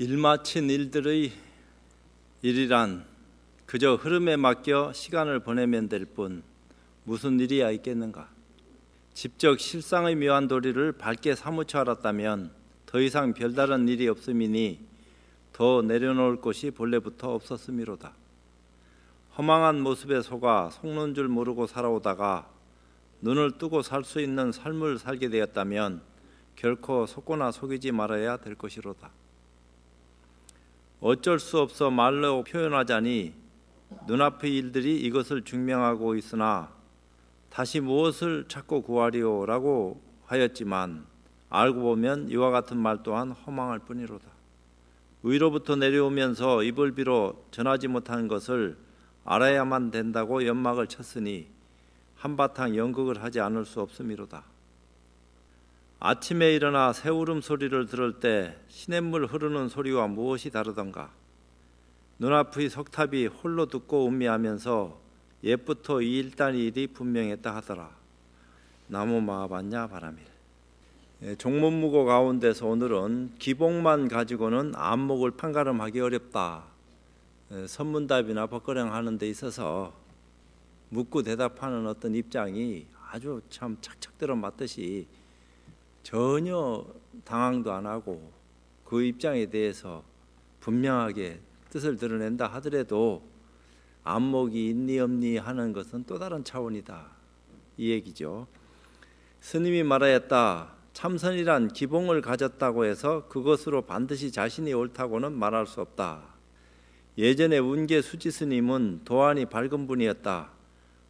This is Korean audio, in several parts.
일 마친 일들의 일이란 그저 흐름에 맡겨 시간을 보내면 될 뿐 무슨 일이야 있겠는가? 직접 실상의 묘한 도리를 밝게 사무쳐 알았다면 더 이상 별다른 일이 없음이니 더 내려놓을 것이 본래부터 없었음이로다. 허망한 모습에 속아 속는 줄 모르고 살아오다가 눈을 뜨고 살 수 있는 삶을 살게 되었다면 결코 속거나 속이지 말아야 될 것이로다. 어쩔 수 없어 말로 표현하자니 눈앞의 일들이 이것을 증명하고 있으나 다시 무엇을 찾고 구하리오라고 하였지만 알고 보면 이와 같은 말 또한 허망할 뿐이로다. 의로부터 내려오면서 입을 비로 전하지 못한 것을 알아야만 된다고 연막을 쳤으니 한바탕 연극을 하지 않을 수 없음이로다. 아침에 일어나 새울음 소리를 들을 때 시냇물 흐르는 소리와 무엇이 다르던가 눈앞의 석탑이 홀로 듣고 음미하면서 옛부터 이 일단이 일이 분명했다 하더라 나무 마아봤냐 바람일 예, 종문무고 가운데서 오늘은 기복만 가지고는 안목을 판가름하기 어렵다 예, 선문답이나 법거령 하는 데 있어서 묻고 대답하는 어떤 입장이 아주 참 착착 들어 맞듯이 전혀 당황도 안 하고 그 입장에 대해서 분명하게 뜻을 드러낸다 하더라도 안목이 있니 없니 하는 것은 또 다른 차원이다 이 얘기죠. 스님이 말하였다. 참선이란 기봉을 가졌다고 해서 그것으로 반드시 자신이 옳다고는 말할 수 없다. 예전에 운계 수지 스님은 도안이 밝은 분이었다.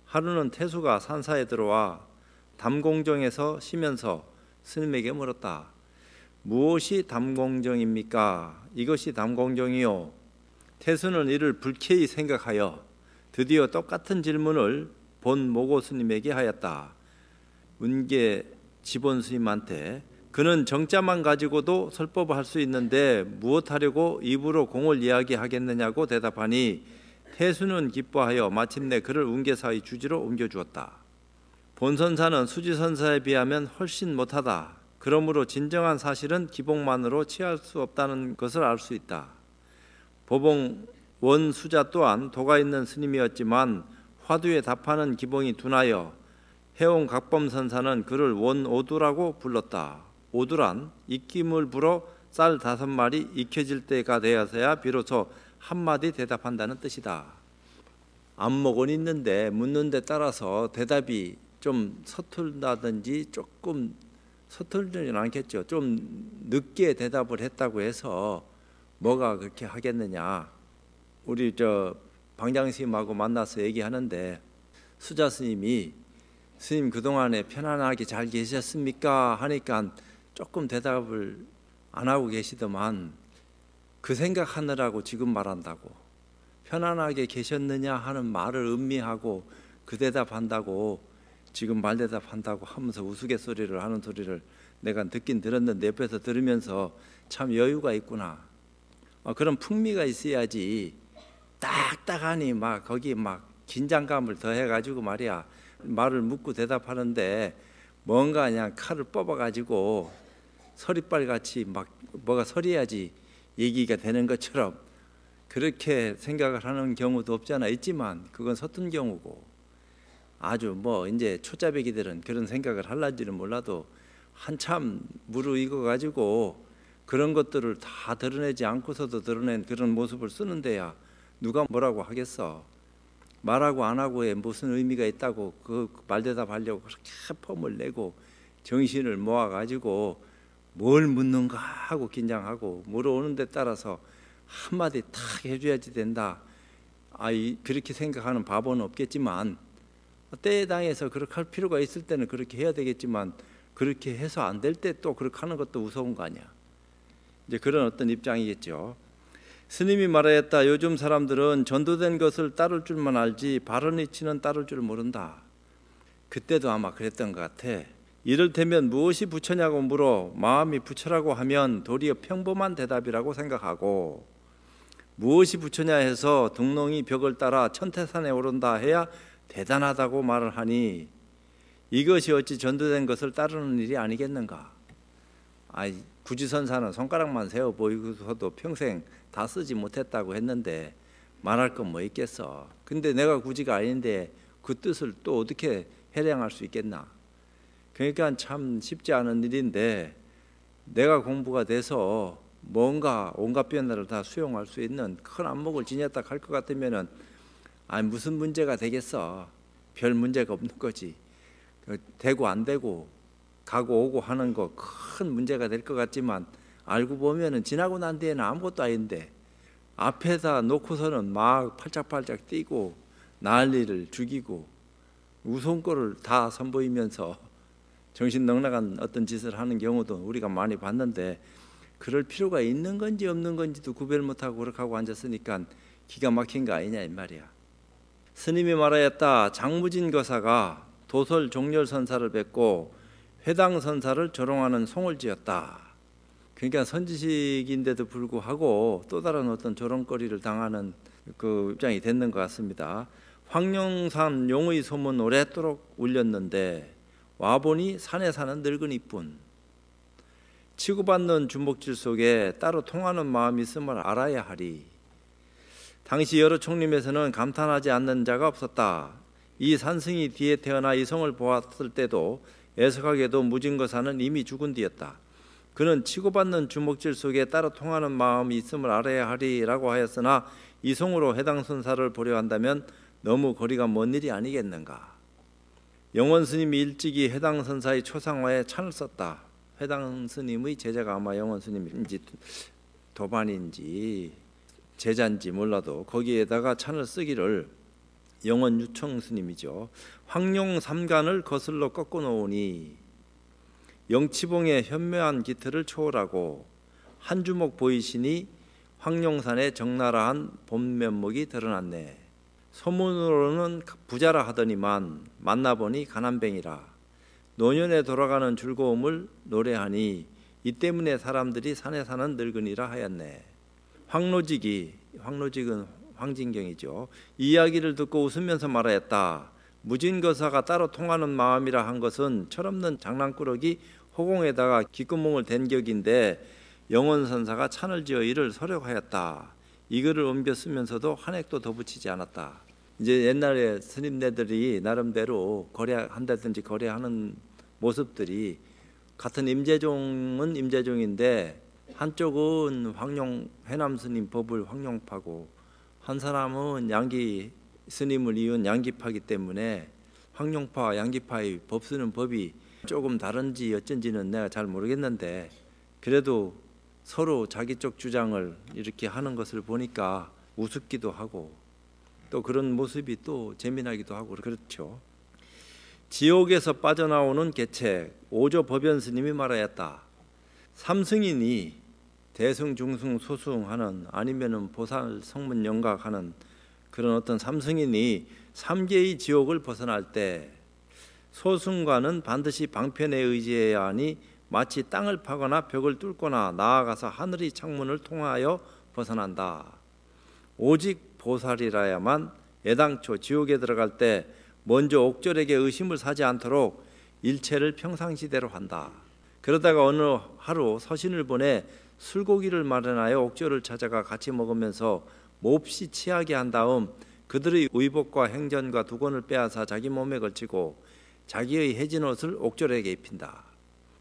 하루는 태수가 산사에 들어와 담공정에서 쉬면서 스님에게 물었다. 무엇이 담공정입니까? 이것이 담공정이요. 태수는 이를 불쾌히 생각하여 드디어 똑같은 질문을 본 모고 스님에게 하였다. 은계 지본 스님한테 그는 정자만 가지고도 설법할 수 있는데 무엇하려고 입으로 공을 이야기하겠느냐고 대답하니 태수는 기뻐하여 마침내 그를 운계사의 주지로 옮겨주었다. 본선사는 수지선사에 비하면 훨씬 못하다. 그러므로 진정한 사실은 기복만으로 취할 수 없다는 것을 알 수 있다. 보봉 원수자 또한 도가 있는 스님이었지만 화두에 답하는 기봉이 둔하여 해온 각범선사는 그를 원오두라고 불렀다. 오두란 익김을 불어 쌀 다섯 마리 익혀질 때가 되어서야 비로소 한마디 대답한다는 뜻이다. 안목은 있는데 묻는 데 따라서 대답이 좀 서툴다든지 조금 서툴지는 않겠죠. 좀 늦게 대답을 했다고 해서 뭐가 그렇게 하겠느냐. 우리 저 방장 스님하고 만나서 얘기하는데 수자 스님이 스님 그동안에 편안하게 잘 계셨습니까? 하니까 조금 대답을 안 하고 계시더만 그 생각하느라고 지금 말한다고 편안하게 계셨느냐 하는 말을 음미하고 그 대답한다고 지금 말 대답한다고 하면서 우스갯소리를 하는 소리를 내가 듣긴 들었는데 옆에서 들으면서 참 여유가 있구나. 그런 풍미가 있어야지 딱딱하니 막 거기 막 긴장감을 더해가지고 말이야 말을 묻고 대답하는데 뭔가 그냥 칼을 뽑아가지고 서리빨 같이 막 뭐가 서리야지 얘기가 되는 것처럼 그렇게 생각을 하는 경우도 없잖아 있지만 그건 서툰 경우고 아주 뭐 이제 초짜배기들은 그런 생각을 할란지는 몰라도 한참 무르익어 가지고 그런 것들을 다 드러내지 않고서도 드러낸 그런 모습을 쓰는데야 누가 뭐라고 하겠어? 말하고 안 하고에 무슨 의미가 있다고 그 말대답하려고 그렇게 폼을 내고 정신을 모아 가지고 뭘 묻는가 하고 긴장하고 물어오는 데 따라서 한마디 탁 해줘야지 된다. 아, 이, 그렇게 생각하는 바보는 없겠지만 때에 당해서 그렇게 할 필요가 있을 때는 그렇게 해야 되겠지만 그렇게 해서 안 될 때 또 그렇게 하는 것도 무서운 거 아니야. 이제 그런 어떤 입장이겠죠. 스님이 말하였다. 요즘 사람들은 전도된 것을 따를 줄만 알지 발언 이치는 따를 줄 모른다. 그때도 아마 그랬던 것 같아. 이를테면 무엇이 부처냐고 물어 마음이 부처라고 하면 도리어 평범한 대답이라고 생각하고 무엇이 부처냐 해서 등농이 벽을 따라 천태산에 오른다 해야 대단하다고 말을 하니 이것이 어찌 전도된 것을 따르는 일이 아니겠는가? 아, 구지선사는 손가락만 세어 보이고서도 평생 다 쓰지 못했다고 했는데 말할 건뭐 있겠어? 근데 내가 구지가 아닌데 그 뜻을 또 어떻게 해량할 수 있겠나? 그러니까 참 쉽지 않은 일인데 내가 공부가 돼서 뭔가 온갖 변화를 다 수용할 수 있는 큰 안목을 지녔다 할것 같으면은 아 무슨 문제가 되겠어? 별 문제가 없는 거지. 그 되고 안 되고 가고 오고 하는 거 큰 문제가 될 것 같지만 알고 보면은 지나고 난 뒤에는 아무것도 아닌데 앞에다 놓고서는 막 팔짝팔짝 뛰고 난리를 죽이고 우선거를 다 선보이면서 정신 넉넉한 어떤 짓을 하는 경우도 우리가 많이 봤는데 그럴 필요가 있는 건지 없는 건지도 구별 못하고 그렇게 하고 앉았으니까 기가 막힌 거 아니냐 이 말이야. 스님이 말하였다. 장무진 거사가 도설 종렬 선사를 뵙고 회당 선사를 조롱하는 송을 지었다. 그러니까 선지식인데도 불구하고 또 다른 어떤 조롱거리를 당하는 그 입장이 됐는 것 같습니다. 황룡산 용의 소문 오랫도록 울렸는데 와보니 산에 사는 늙은이뿐 치고받는 주먹질 속에 따로 통하는 마음이 있음을 알아야 하리. 당시 여러 총림에서는 감탄하지 않는 자가 없었다. 이 산승이 뒤에 태어나 이 성을 보았을 때도 애석하게도 무진거사는 이미 죽은 뒤였다. 그는 치고받는 주먹질 속에 따로 통하는 마음이 있음을 알아야 하리라고 하였으나 이성으로 해당 선사를 보려 한다면 너무 거리가 먼 일이 아니겠는가. 영원 스님이 일찍이 해당 선사의 초상화에 찬을 썼다. 해당 스님의 제자가 아마 영원 스님인지 도반인지 제자인지 몰라도 거기에다가 찬을 쓰기를 영원 유청스님이죠. 황룡 삼간을 거슬러 꺾어 놓으니 영치봉의 현묘한 기틀을 초월하고 한 주목 보이시니 황룡산의 적나라한 봄 면목이 드러났네. 소문으로는 부자라 하더니만 만나보니 가난뱅이라. 노년에 돌아가는 즐거움을 노래하니 이 때문에 사람들이 산에 사는 늙은이라 하였네. 황로직이 황로직은 황진경이죠. 이야기를 듣고 웃으면서 말하였다. 무진거사가 따로 통하는 마음이라 한 것은 철없는 장난꾸러기 호공에다가 기구몽을댄 격인데 영원선사가 찬을 지어 이를 서력하였다. 이 글을 옮겨 쓰면서도 한 획도 더 붙이지 않았다. 이제 옛날에 스님네들이 나름대로 거래한다든지 거래하는 모습들이 같은 임재종은 임재종인데 한쪽은 황룡 회남 스님 법을 황룡파고 한 사람은 양기 스님을 이은 양기파기 이 때문에 황룡파 양기파의 법 쓰는 법이 조금 다른지 어쩐지는 내가 잘 모르겠는데 그래도 서로 자기 쪽 주장을 이렇게 하는 것을 보니까 우습기도 하고 또 그런 모습이 또 재미나기도 하고 그렇죠. 지옥에서 빠져나오는 개체 오조 법연 스님이 말하였다. 삼승인이 대승 중승 소승하는 아니면은 보살 성문 영각하는 그런 어떤 삼성인이 삼계의 지옥을 벗어날 때 소승과는 반드시 방편에 의지해야 하니 마치 땅을 파거나 벽을 뚫거나 나아가서 하늘의 창문을 통하여 벗어난다. 오직 보살이라야만 애당초 지옥에 들어갈 때 먼저 옥절에게 의심을 사지 않도록 일체를 평상시대로 한다. 그러다가 어느 하루 서신을 보내 술고기를 마련하여 옥조를 찾아가 같이 먹으면서 몹시 취하게 한 다음 그들의 의복과 행전과 두건을 빼앗아 자기 몸에 걸치고 자기의 해진 옷을 옥졸에게 입힌다.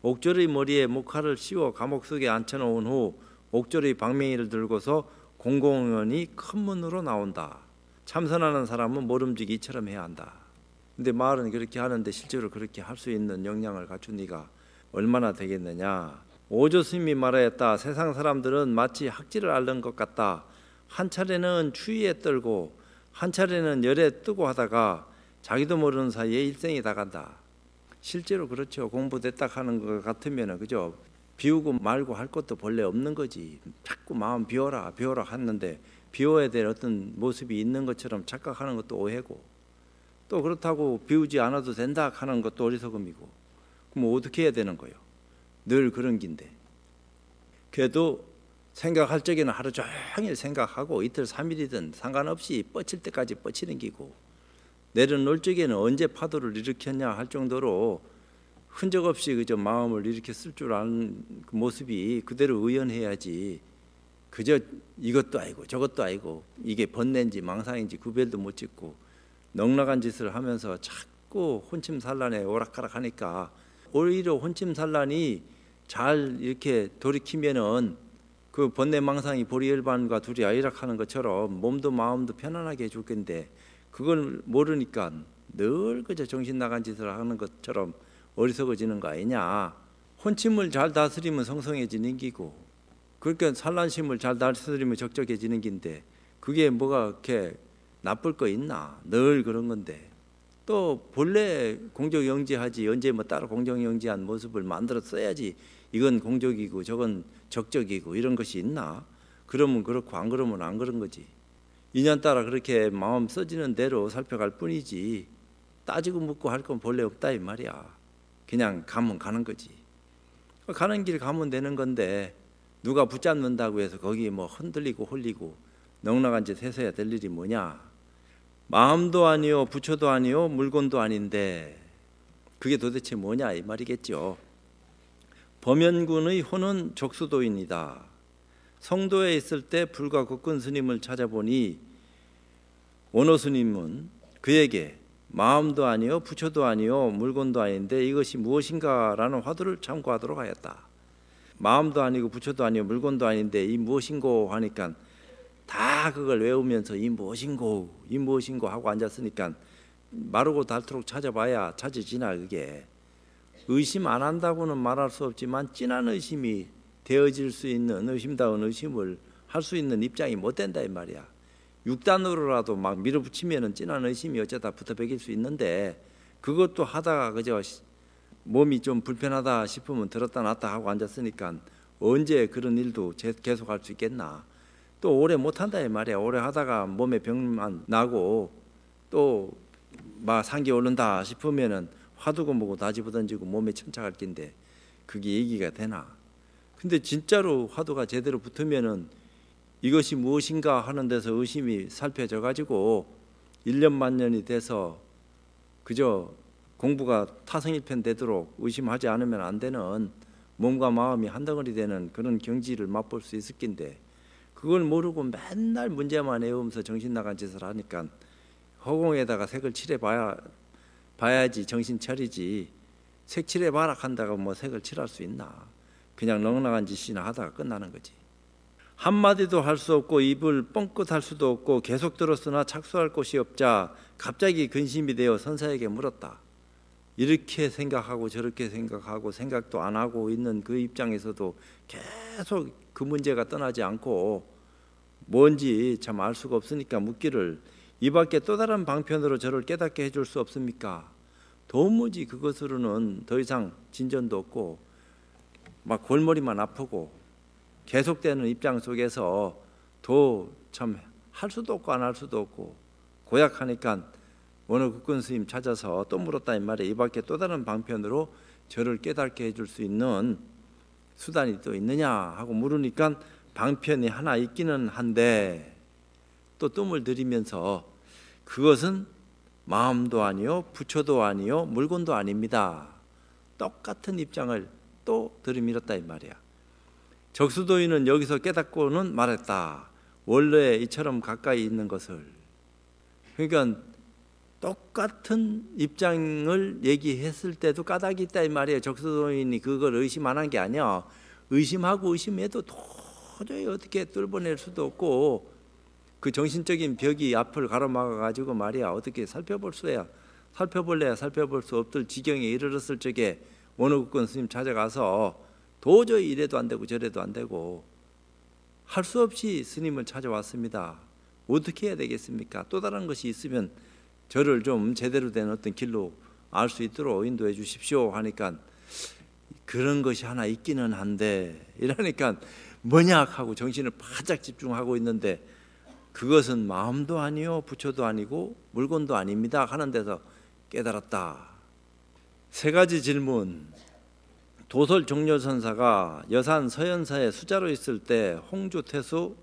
옥졸의 머리에 목화를 씌워 감옥 속에 앉혀놓은 후 옥졸의 방맹이를 들고서 공공연히 큰 문으로 나온다. 참선하는 사람은 모름지기 이처럼 해야 한다. 근데 말은 그렇게 하는데 실제로 그렇게 할 수 있는 역량을 갖춘 네가 얼마나 되겠느냐. 오조 스님이 말하였다. 세상 사람들은 마치 학지를 앓는 것 같다. 한 차례는 추위에 떨고 한 차례는 열에 뜨고 하다가 자기도 모르는 사이에 일생이 다 간다. 실제로 그렇죠. 공부됐다 하는 것 같으면 그죠. 비우고 말고 할 것도 본래 없는 거지. 자꾸 마음 비워라 비워라 하는데 비워야 될 어떤 모습이 있는 것처럼 착각하는 것도 오해고 또 그렇다고 비우지 않아도 된다 하는 것도 어리석음이고 그럼 어떻게 해야 되는 거예요? 늘 그런 긴데 그래도 생각할 적에는 하루 종일 생각하고 이틀 3일이든 상관없이 뻗칠 때까지 뻗치는 기고 내려놓을 적에는 언제 파도를 일으켰냐 할 정도로 흔적 없이 그저 마음을 이렇게 쓸줄 아는 그 모습이 그대로 의연해야지 그저 이것도 아니고 저것도 아니고 이게 번뇌인지 망상인지 구별도 못 짓고 넉넉한 짓을 하면서 자꾸 혼침산란에 오락가락 하니까 오히려 혼침산란이 잘 이렇게 돌이키면은 그 번뇌망상이 보리열반과 둘이 아이락하는 것처럼 몸도 마음도 편안하게 해줄 건데 그걸 모르니까 늘 그저 정신 나간 짓을 하는 것처럼 어리석어지는 거 아니냐. 혼침을 잘 다스리면 성성해지는 기고 그러니까 산란심을 잘 다스리면 적적해지는 긴데 그게 뭐가 이렇게 나쁠 거 있나 늘 그런 건데 또 본래 공정영지하지 언제 뭐 따로 공정영지한 모습을 만들어 써야지 이건 공적이고 저건 적적이고 이런 것이 있나? 그러면 그렇고 안 그러면 안 그런 거지. 인연 따라 그렇게 마음 써지는 대로 살펴갈 뿐이지 따지고 묻고 할건 본래 없다 이 말이야. 그냥 가면 가는 거지. 가는 길 가면 되는 건데 누가 붙잡는다고 해서 거기 뭐 흔들리고 홀리고 넉넉한 짓 해서야 될 일이 뭐냐? 마음도 아니요, 부처도 아니요, 물건도 아닌데 그게 도대체 뭐냐 이 말이겠죠. 범연군의 혼은 적수도입니다. 성도에 있을 때 불과 국군 스님을 찾아보니 원호 스님은 그에게 마음도 아니요 부처도 아니요 물건도 아닌데 이것이 무엇인가라는 화두를 참고하도록 하였다. 마음도 아니고 부처도 아니요 물건도 아닌데 이 무엇인고 하니까 다 그걸 외우면서 이 무엇인고 이 무엇인고 하고 앉았으니까 마르고 닳도록 찾아봐야 찾으지나 그게 의심 안 한다고는 말할 수 없지만 진한 의심이 되어질 수 있는 의심다운 의심을 할 수 있는 입장이 못 된다 이 말이야. 육단으로라도 막 밀어붙이면은 진한 의심이 어쩌다 붙어베길 수 있는데 그것도 하다가 그저 몸이 좀 불편하다 싶으면 들었다 놨다 하고 앉았으니까 언제 그런 일도 계속 할수 있겠나. 또 오래 못한다 이 말이야. 오래 하다가 몸에 병만 나고 또 막 상기 오른다 싶으면은 화두고 뭐고 다지어 던지고 몸에 침착할 낀데 그게 얘기가 되나? 근데 진짜로 화두가 제대로 붙으면은 이것이 무엇인가 하는 데서 의심이 살펴져 가지고 1년 만년이 돼서 그저 공부가 타성일편 되도록 의심하지 않으면 안 되는 몸과 마음이 한 덩어리 되는 그런 경지를 맛볼 수 있을 낀데 그걸 모르고 맨날 문제만 외우면서 정신 나간 짓을 하니까 허공에다가 색을 칠해봐야 봐야지 정신 차리지 색칠해 봐라 한다고 뭐 색을 칠할 수 있나 그냥 넉넉한 짓이나 하다가 끝나는 거지 한마디도 할 수 없고 입을 뻥끗할 수도 없고 계속 들었으나 착수할 곳이 없자 갑자기 근심이 되어 선사에게 물었다 이렇게 생각하고 저렇게 생각하고 생각도 안 하고 있는 그 입장에서도 계속 그 문제가 떠나지 않고 뭔지 참 알 수가 없으니까 묻기를 이 밖에 또 다른 방편으로 저를 깨닫게 해줄 수 없습니까? 도무지 그것으로는 더 이상 진전도 없고 막 골머리만 아프고 계속되는 입장 속에서 도 참 할 수도 없고 안 할 수도 없고 고약하니까 어느 국군 스님 찾아서 또 물었다 이 말에 이 밖에 또 다른 방편으로 저를 깨닫게 해줄 수 있는 수단이 또 있느냐 하고 물으니까 방편이 하나 있기는 한데 또 뜸을 들이면서 그것은 마음도 아니요 부처도 아니요 물건도 아닙니다. 똑같은 입장을 또 들이밀었다 이 말이야. 적수도인은 여기서 깨닫고는 말했다. 원래 이처럼 가까이 있는 것을. 그러니까 똑같은 입장을 얘기했을 때도 까닭이 있다 이말이야 적수도인이 그걸 의심 안 한 게 아니야. 의심하고 의심해도 도저히 어떻게 뚫어낼 수도 없고 그 정신적인 벽이 앞을 가로막아 가지고 말이야 어떻게 살펴볼 수야 살펴볼래야 살펴볼 수 없을 지경에 이르렀을 적에 원호국권 스님 찾아가서 도저히 이래도 안 되고 저래도 안 되고 할 수 없이 스님을 찾아왔습니다. 어떻게 해야 되겠습니까? 또 다른 것이 있으면 저를 좀 제대로 된 어떤 길로 알 수 있도록 인도해 주십시오 하니까 그런 것이 하나 있기는 한데 이러니까 뭐냐 하고 정신을 바짝 집중하고 있는데 그것은 마음도 아니요 부처도 아니고 물건도 아닙니다 하는 데서 깨달았다. 세 가지 질문. 도설 종려선사가 여산 서연사에 수자로 있을 때 홍조 태수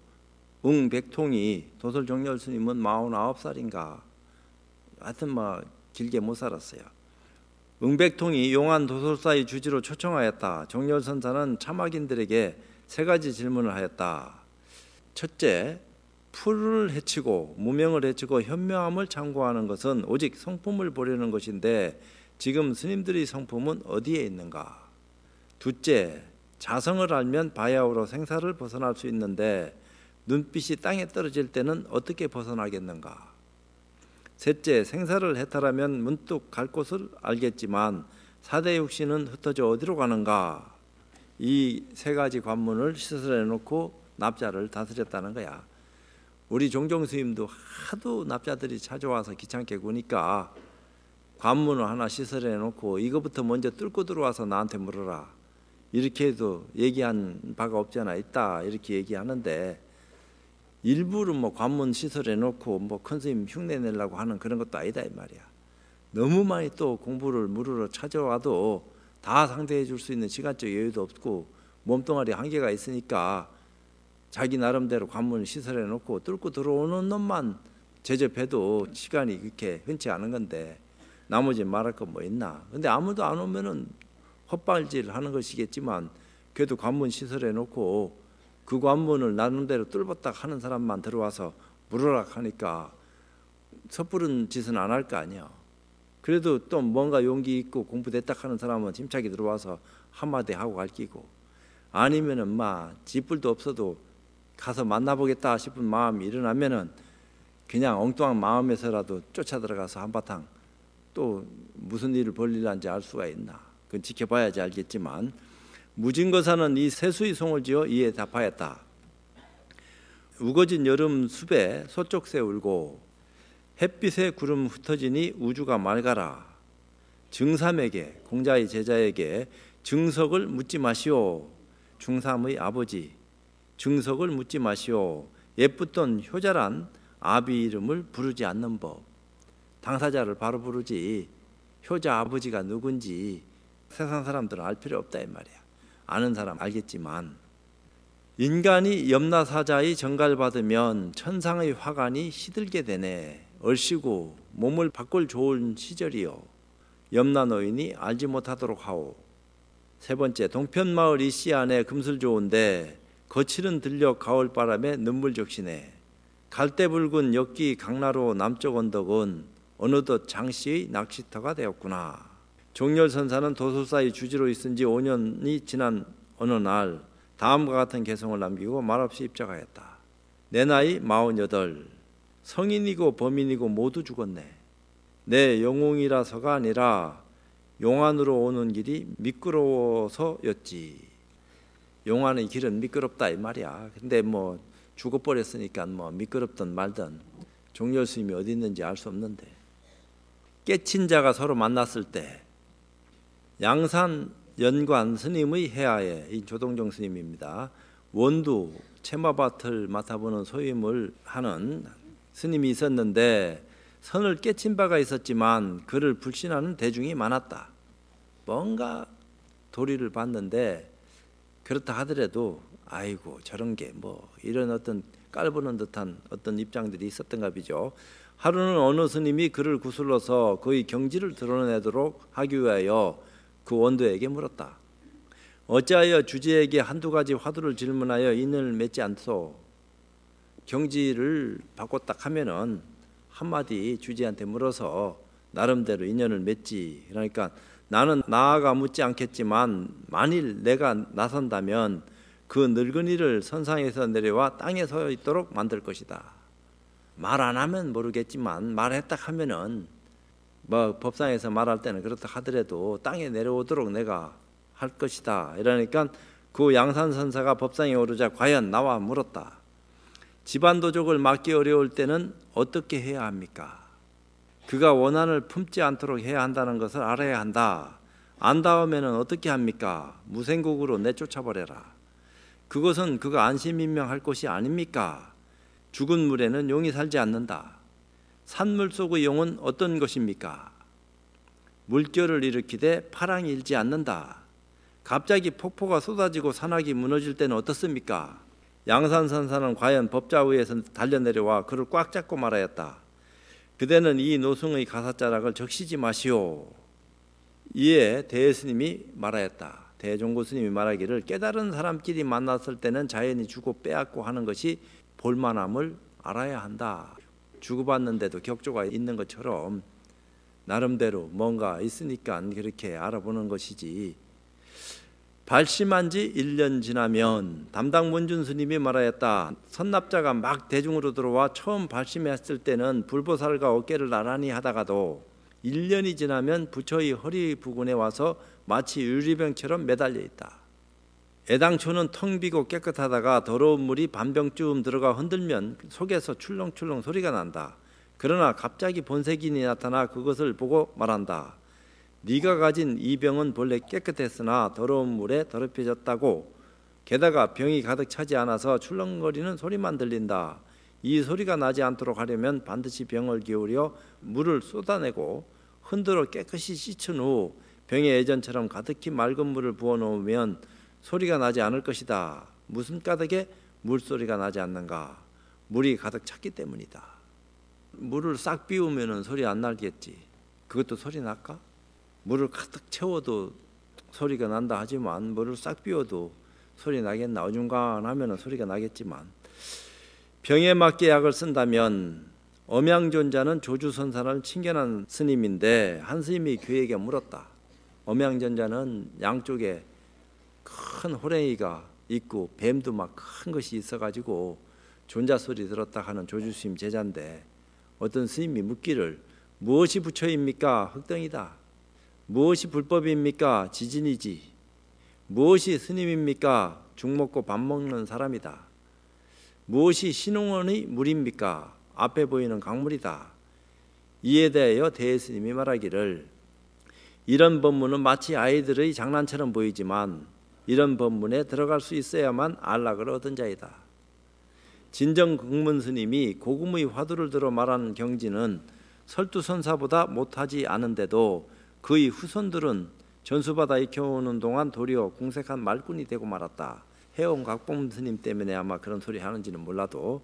응백통이 도설 종려 스님은 49살인가 하여튼 뭐 길게 못 살았어요. 응백통이 용안 도솔사의 주지로 초청하였다. 종려선사는 참악인들에게 세 가지 질문을 하였다. 첫째, 풀을 해치고 무명을 해치고 현명함을 참고하는 것은 오직 성품을 보려는 것인데 지금 스님들의 성품은 어디에 있는가? 둘째, 자성을 알면 바야흐로 생사를 벗어날 수 있는데 눈빛이 땅에 떨어질 때는 어떻게 벗어나겠는가? 셋째, 생사를 해탈하면 문득 갈 곳을 알겠지만 사대 육신은 흩어져 어디로 가는가? 이 세 가지 관문을 시설해 놓고 납자를 다스렸다는 거야. 우리 종종 스님도 하도 납자들이 찾아와서 귀찮게 구니까 관문을 하나 시설해 놓고 이거부터 먼저 뚫고 들어와서 나한테 물어라. 이렇게 해도 얘기한 바가 없잖아 있다. 이렇게 얘기하는데 일부러 뭐 관문 시설해 놓고 뭐큰 스님 흉내 내려고 하는 그런 것도 아니다 이 말이야. 너무 많이 또 공부를 무르러 찾아와도 다 상대해 줄 수 있는 시간적 여유도 없고 몸뚱아리 한계가 있으니까 자기 나름대로 관문을 시설해 놓고 뚫고 들어오는 놈만 제접해도 시간이 그렇게 흔치 않은 건데 나머지 말할 건 뭐 있나? 근데 아무도 안 오면은 헛발질 하는 것이겠지만 그래도 관문 시설해 놓고 그 관문을 나름대로 뚫었다 하는 사람만 들어와서 물어라 하니까 섣부른 짓은 안 할 거 아니야. 그래도 또 뭔가 용기 있고 공부됐다 하는 사람은 침착이 들어와서 한마디 하고 갈 끼고 아니면은 막 짓불도 없어도 가서 만나보겠다 싶은 마음이 일어나면은 그냥 엉뚱한 마음에서라도 쫓아 들어가서 한바탕 또 무슨 일을 벌리는지 알 수가 있나? 그건 지켜봐야지 알겠지만 무진거사는 이세수의 송을 지어 이에 답하였다. 우거진 여름 숲에 소쪽새 울고 햇빛에 구름 흩어지니 우주가 맑아라. 증삼에게 공자의 제자에게 증석을 묻지 마시오. 중삼의 아버지 증석을 묻지 마시오. 예쁘던 효자란 아비 이름을 부르지 않는 법. 당사자를 바로 부르지 효자 아버지가 누군지 세상 사람들은 알 필요 없다 이 말이야. 아는 사람 알겠지만 인간이 염라사자의 전갈받으면 천상의 화관이 시들게 되네. 얼씨고 몸을 바꿀 좋은 시절이요. 염라노인이 알지 못하도록 하오. 세 번째 동편마을 이씨 안에 금슬 좋은데 거칠은 들녘 가을 바람에 눈물 적시네 갈대 붉은 역기 강나로 남쪽 언덕은 어느덧 장씨의 낚시터가 되었구나. 종렬선사는 도솔사의 주지로 있은 지 5년이 지난 어느 날 다음과 같은 개성을 남기고 말없이 입장하였다. 내 나이 48. 성인이고 범인이고 모두 죽었네. 내 영웅이라서가 아니라 용안으로 오는 길이 미끄러워서였지. 용하는 길은 미끄럽다 이 말이야. 근데 뭐 죽어버렸으니까 뭐 미끄럽든 말든 종려스님이 어디 있는지 알 수 없는데 깨친 자가 서로 만났을 때 양산 연관 스님의 해하에 이 조동정 스님입니다. 원두 채마밭을 맡아보는 소임을 하는 스님이 있었는데 선을 깨친 바가 있었지만 그를 불신하는 대중이 많았다. 뭔가 도리를 봤는데 그렇다 하더라도 아이고 저런 게 뭐 이런 어떤 깔보는 듯한 어떤 입장들이 있었던가 비죠. 하루는 어느 스님이 그를 구슬러서 그의 경지를 드러내도록 하기 위하여 그 원도에게 물었다. 어찌하여 주제에게 한두 가지 화두를 질문하여 인을 맺지 않소? 경지를 바꿨다 하면은 한마디 주제한테 물어서 나름대로 인연을 맺지. 그러니까 나는 나아가 묻지 않겠지만 만일 내가 나선다면 그 늙은이를 선상에서 내려와 땅에 서 있도록 만들 것이다. 말 안 하면 모르겠지만 말했다 하면은 뭐 법상에서 말할 때는 그렇다 하더라도 땅에 내려오도록 내가 할 것이다. 이러니까 그 양산 선사가 법상에 오르자 과연 나와 물었다. 집안 도적을 막기 어려울 때는 어떻게 해야 합니까? 그가 원한을 품지 않도록 해야 한다는 것을 알아야 한다. 안 다음에는 어떻게 합니까? 무생국으로 내쫓아버려라. 그것은 그가 안심인명할 것이 아닙니까? 죽은 물에는 용이 살지 않는다. 산물 속의 용은 어떤 것입니까? 물결을 일으키되 파랑이 일지 않는다. 갑자기 폭포가 쏟아지고 산악이 무너질 때는 어떻습니까? 양산산사는 과연 법자위에서 달려내려와 그를 꽉 잡고 말하였다. 그대는 이노성의 가사자락을 적시지 마시오. 이에 대스님이 말하였다. 대종고스님이 말하기를 깨달은 사람끼리 만났을 때는 자연히 주고 빼앗고 하는 것이 볼만함을 알아야 한다. 주고받는데도 격조가 있는 것처럼 나름대로 뭔가 있으니까 그렇게 알아보는 것이지 발심한 지 1년 지나면 담당 문준 스님이 말하였다. 선납자가 막 대중으로 들어와 처음 발심했을 때는 불보살과 어깨를 나란히 하다가도 1년이 지나면 부처의 허리 부근에 와서 마치 유리병처럼 매달려 있다. 애당초는 텅 비고 깨끗하다가 더러운 물이 반병쯤 들어가 흔들면 속에서 출렁출렁 소리가 난다. 그러나 갑자기 본색인이 나타나 그것을 보고 말한다. 네가 가진 이 병은 본래 깨끗했으나 더러운 물에 더럽혀졌다고 게다가 병이 가득 차지 않아서 출렁거리는 소리만 들린다. 이 소리가 나지 않도록 하려면 반드시 병을 기울여 물을 쏟아내고 흔들어 깨끗이 씻은 후 병에 예전처럼 가득히 맑은 물을 부어 놓으면 소리가 나지 않을 것이다. 무슨 까닭에 물소리가 나지 않는가? 물이 가득 찼기 때문이다. 물을 싹 비우면 소리 안 날겠지. 그것도 소리 날까? 물을 가득 채워도 소리가 난다 하지만 물을 싹 비워도 소리 나겠나 어중간하면 소리가 나겠지만 병에 맞게 약을 쓴다면 엄양전자는 조주선사를 친견한 스님인데 한 스님이 교에게 물었다. 엄양전자는 양쪽에 큰 호랭이가 있고 뱀도 막 큰 것이 있어가지고 존자 소리 들었다 하는 조주스님 제자인데 어떤 스님이 묻기를 무엇이 부처입니까? 흑덩이다. 무엇이 불법입니까? 지진이지. 무엇이 스님입니까? 죽 먹고 밥 먹는 사람이다. 무엇이 신홍원의 물입니까? 앞에 보이는 강물이다. 이에 대하여 대스님이 말하기를 이런 법문은 마치 아이들의 장난처럼 보이지만 이런 법문에 들어갈 수 있어야만 안락을 얻은 자이다. 진정 극문 스님이 고금의 화두를 들어 말한 경지는 설두선사보다 못하지 않은데도 그의 후손들은 전수받아 익혀오는 동안 도리어 궁색한 말꾼이 되고 말았다. 해온 각봉 스님 때문에 아마 그런 소리 하는지는 몰라도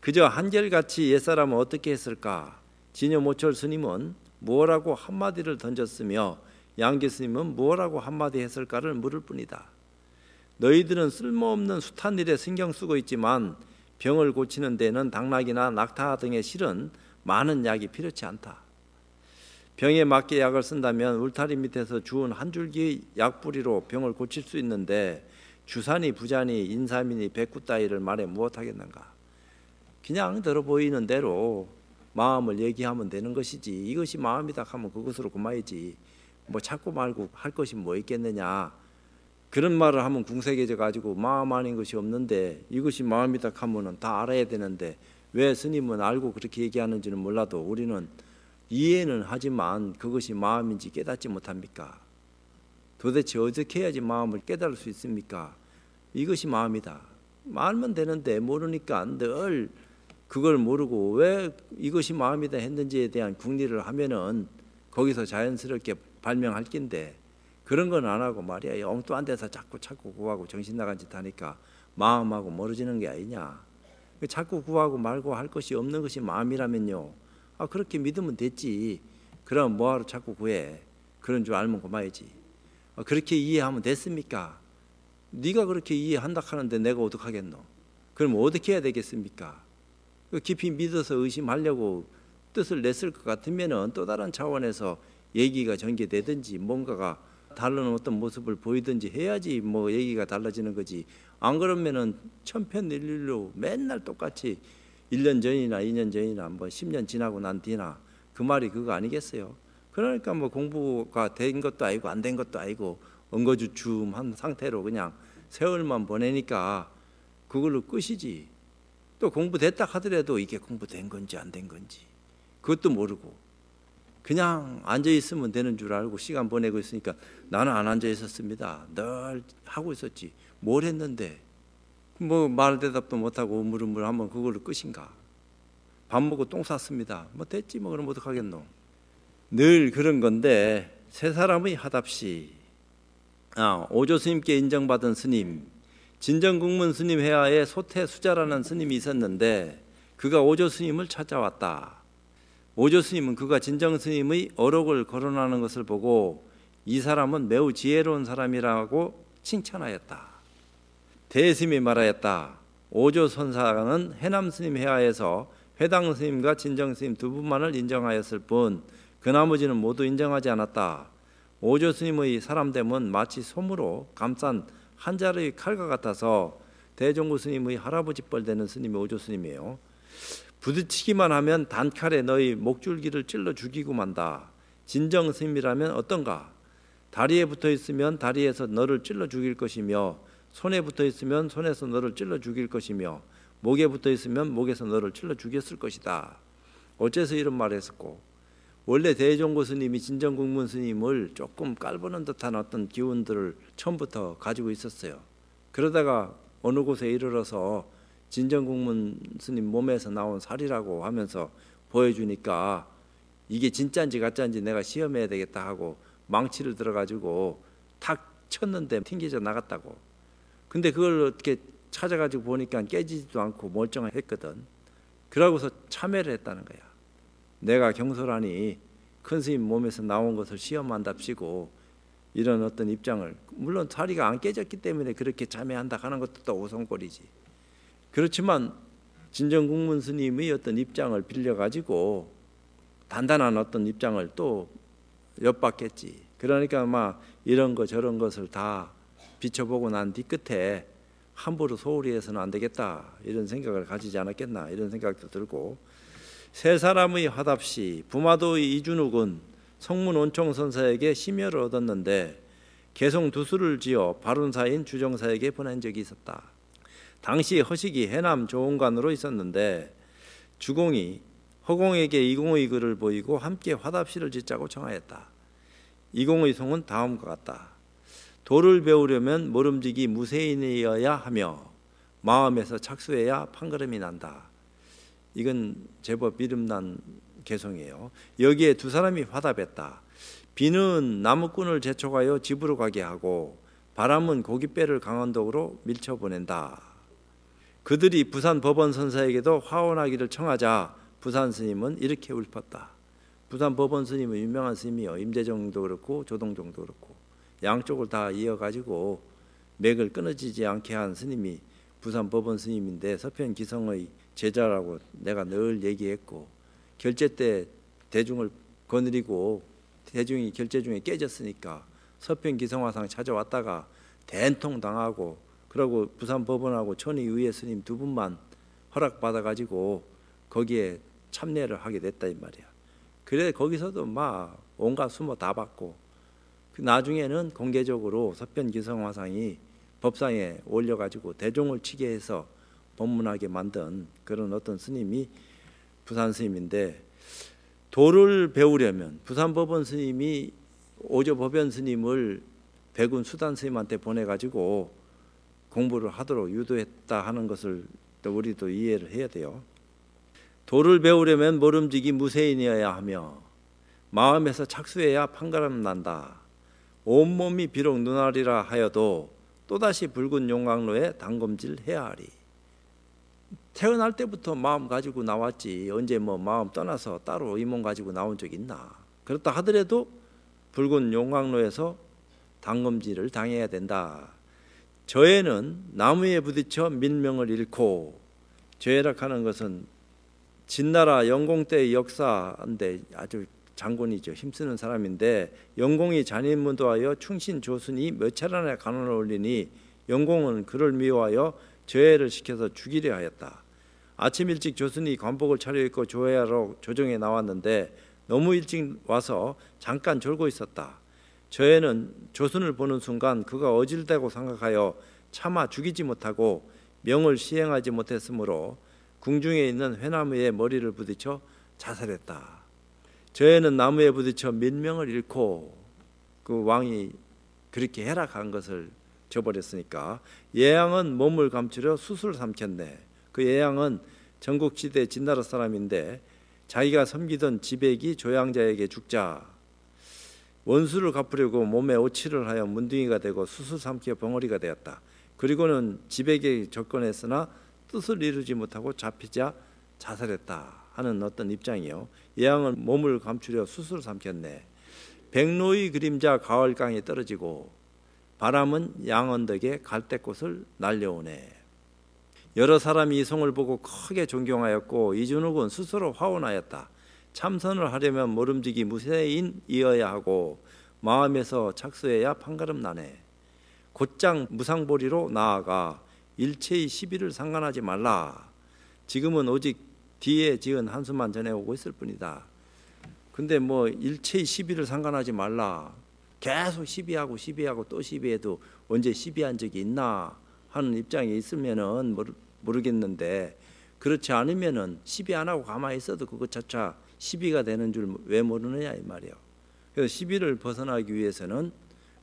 그저 한결같이 옛사람은 어떻게 했을까? 진여 모철 스님은 무엇라고 한마디를 던졌으며 양기 스님은 무엇라고 한마디 했을까를 물을 뿐이다. 너희들은 쓸모없는 숱한 일에 신경 쓰고 있지만 병을 고치는 데는 당락이나 낙타 등의 실은 많은 약이 필요치 않다. 병에 맞게 약을 쓴다면 울타리 밑에서 주운 한 줄기 약뿌리로 병을 고칠 수 있는데 주산이 부자니 인삼이니 백구 따위를 말해 무엇하겠는가 그냥 들어 보이는 대로 마음을 얘기하면 되는 것이지 이것이 마음이다 하면 그것으로 그만이지 뭐 찾고 말고 할 것이 뭐 있겠느냐 그런 말을 하면 궁색해져 가지고 마음 아닌 것이 없는데 이것이 마음이다 하면은 다 알아야 되는데 왜 스님은 알고 그렇게 얘기하는지는 몰라도 우리는 이해는 하지만 그것이 마음인지 깨닫지 못합니까? 도대체 어떻게 해야지 마음을 깨달을 수 있습니까? 이것이 마음이다. 말만 되는데 모르니까 늘 그걸 모르고 왜 이것이 마음이다 했는지에 대한 궁리를 하면은 거기서 자연스럽게 발명할 낀데 그런 건 안 하고 말이야 엉뚱한 데서 자꾸 자꾸 구하고 정신 나간 짓 하니까 마음하고 멀어지는 게 아니냐 자꾸 구하고 말고 할 것이 없는 것이 마음이라면요 아 그렇게 믿으면 됐지. 그럼 뭐하러 자꾸 구해? 그런 줄 알면 고마야지. 아, 그렇게 이해하면 됐습니까? 네가 그렇게 이해한다 하는데 내가 어떡하겠노? 그럼 어떻게 해야 되겠습니까? 그 깊이 믿어서 의심하려고 뜻을 냈을 것 같으면은 또 다른 차원에서 얘기가 전개되든지 뭔가가 다른 어떤 모습을 보이든지 해야지 뭐 얘기가 달라지는 거지 안 그러면은 천편일률로 맨날 똑같이 1년 전이나 2년 전이나 뭐 10년 지나고 난 뒤나 그 말이 그거 아니겠어요? 그러니까 뭐 공부가 된 것도 아니고 안 된 것도 아니고 엉거주춤한 상태로 그냥 세월만 보내니까 그걸로 끝이지. 또 공부됐다 하더라도 이게 공부된 건지 안 된 건지 그것도 모르고 그냥 앉아 있으면 되는 줄 알고 시간 보내고 있으니까 나는 안 앉아 있었습니다. 늘 하고 있었지. 뭘 했는데 뭐말 대답도 못하고 우물우물 하면 그걸로 끝인가? 밥 먹고 똥 쌌습니다. 뭐 됐지 뭐 그럼 어떡하겠노? 늘 그런 건데 세 사람의 하답시 아, 오조 스님께 인정받은 스님 진정국문 스님 해하에 소태수자라는 스님이 있었는데 그가 오조 스님을 찾아왔다. 오조 스님은 그가 진정 스님의 어록을 거론하는 것을 보고 이 사람은 매우 지혜로운 사람이라고 칭찬하였다. 대스님이 말하였다. 오조 선사는 해남 스님 해하에서 회당 스님과 진정 스님 두 분만을 인정하였을 뿐 그 나머지는 모두 인정하지 않았다. 오조 스님의 사람됨은 마치 솜으로 감싼 한 자루의 칼과 같아서 대종구 스님의 할아버지 뻘되는 스님이 오조 스님이에요. 부딪히기만 하면 단칼에 너희 목줄기를 찔러 죽이고 만다. 진정 스님이라면 어떤가? 다리에 붙어 있으면 다리에서 너를 찔러 죽일 것이며 손에 붙어 있으면 손에서 너를 찔러 죽일 것이며 목에 붙어 있으면 목에서 너를 찔러 죽였을 것이다. 어째서 이런 말을 했었고 원래 대종고 스님이 진정국문 스님을 조금 깔보는 듯한 어떤 기운들을 처음부터 가지고 있었어요. 그러다가 어느 곳에 이르러서 진정국문 스님 몸에서 나온 살이라고 하면서 보여주니까 이게 진짜인지 가짜인지 내가 시험해야 되겠다 하고 망치를 들어가지고 탁 쳤는데 튕겨져 나갔다고 근데 그걸 어떻게 찾아가지고 보니까 깨지지도 않고 멀쩡했거든. 그러고서 참회를 했다는 거야. 내가 경솔하니 큰 스님 몸에서 나온 것을 시험한답시고 이런 어떤 입장을 물론 다리가 안 깨졌기 때문에 그렇게 참회한다 하는 것도 또 오성골이지. 그렇지만 진정국문 스님의 어떤 입장을 빌려가지고 단단한 어떤 입장을 또 엿봤겠지. 그러니까 막 이런 거 저런 것을 다 비춰보고 난 뒤 끝에 함부로 소홀히 해서는 안 되겠다 이런 생각을 가지지 않았겠나 이런 생각도 들고 세 사람의 화답시 부마도의 이준욱은 성문 온총 선사에게 심혈을 얻었는데 개성 두수를 지어 발운사인 주정사에게 보낸 적이 있었다. 당시 허식이 해남 조원관으로 있었는데 주공이 허공에게 이공의 글을 보이고 함께 화답시를 짓자고 청하였다. 이공의 성은 다음과 같다. 도를 배우려면 모름지기 무세인이어야 하며 마음에서 착수해야 판가름이 난다. 이건 제법 이름난 개성이에요. 여기에 두 사람이 화답했다. 비는 나무꾼을 재촉하여 집으로 가게 하고 바람은 고깃배를 강원도로 밀쳐 보낸다. 그들이 부산 법원 선사에게도 화원하기를 청하자 부산 스님은 이렇게 울펐다. 부산 법원 스님은 유명한 스님이요. 임재정도 그렇고 조동종도 그렇고 양쪽을 다 이어가지고 맥을 끊어지지 않게 한 스님이 부산 법원 스님인데 서편 기성의 제자라고 내가 늘 얘기했고 결제 때 대중을 거느리고 대중이 결제 중에 깨졌으니까 서편 기성화상 찾아왔다가 대통 당하고 그러고 부산 법원하고 천의 위의 스님 두 분만 허락 받아 가지고 거기에 참례를 하게 됐다 이 말이야. 그래 거기서도 막 온갖 수모 다 받고 그 나중에는 공개적으로 서편 기성화상이 법상에 올려가지고 대종을 치게 해서 법문하게 만든 그런 어떤 스님이 부산 스님인데 도를 배우려면 부산 법원 스님이 오조 법현 스님을 백운 수단 스님한테 보내가지고 공부를 하도록 유도했다 하는 것을 또 우리도 이해를 해야 돼요. 도를 배우려면 모름지기 무세인이어야 하며 마음에서 착수해야 판가름 난다. 온몸이 비록 눈알이라 하여도 또다시 붉은 용광로에 단검질해야 하리. 태어날 때부터 마음 가지고 나왔지 언제 뭐 마음 떠나서 따로 이몸 가지고 나온 적 있나. 그렇다 하더라도 붉은 용광로에서 단검질을 당해야 된다. 저해는 나무에 부딪혀 민명을 잃고 죄락하는 것은 진나라 영공 때의 역사인데 아주 장군이죠. 힘쓰는 사람인데 영공이 잔인무도하여 충신 조순이 몇 차례나 간언을 올리니 영공은 그를 미워하여 저해를 시켜서 죽이려 하였다. 아침 일찍 조순이 관복을 차려입고 조회하러 조정에 나왔는데 너무 일찍 와서 잠깐 졸고 있었다. 저해는 조순을 보는 순간 그가 어질다고 생각하여 차마 죽이지 못하고 명을 시행하지 못했으므로 궁중에 있는 회나무에 머리를 부딪혀 자살했다. 저에는 나무에 부딪혀 민명을 잃고 그 왕이 그렇게 해락한 것을 저버렸으니까 예양은 몸을 감추려 수술 을 삼켰네. 그 예양은 전국지대 진나라 사람인데 자기가 섬기던 지백이 조양자에게 죽자 원수를 갚으려고 몸에 오치를 하여 문둥이가 되고 수술 삼켜 벙어리가 되었다. 그리고는 지백에 접근했으나 뜻을 이루지 못하고 잡히자 자살했다. 하는 어떤 입장이요. 예왕은 몸을 감추려 수술 삼켰네. 백로의 그림자 가을강에 떨어지고 바람은 양언덕에 갈대꽃을 날려오네. 여러 사람이 이 성을 보고 크게 존경하였고 이준욱은 스스로 화원하였다. 참선을 하려면 모름지기 무쇠인이어야 하고 마음에서 착수해야 판가름 나네. 곧장 무상보리로 나아가 일체의 시비를 상관하지 말라. 지금은 오직 뒤에 지은 한숨만 전해오고 있을 뿐이다. 근데 뭐 일체의 시비를 상관하지 말라. 계속 시비하고 시비하고 또 시비해도 언제 시비한 적이 있나 하는 입장에 있으면은 모르겠는데 그렇지 않으면은 시비 안 하고 가만히 있어도 그것 자차 시비가 되는 줄 왜 모르느냐 이 말이요. 그래서 시비를 벗어나기 위해서는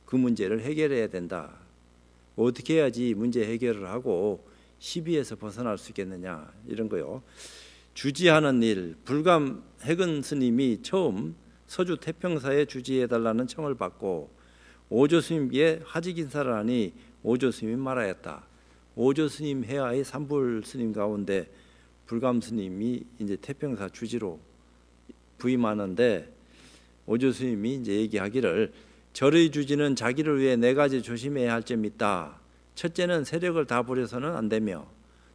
그 문제를 해결해야 된다. 어떻게 해야지 문제 해결을 하고 시비에서 벗어날 수 있겠느냐 이런 거요. 주지하는 일 불감 해근 스님이 처음 서주 태평사에 주지해 달라는 청을 받고 오조 스님께 하직 인사를 하니 오조 스님이 말하였다. 오조 스님 해하의 삼불 스님 가운데 불감 스님이 이제 태평사 주지로 부임하는데 오조 스님이 이제 얘기하기를 절의 주지는 자기를 위해 네 가지 조심해야 할 점이 있다. 첫째는 세력을 다 부려서는 안 되며,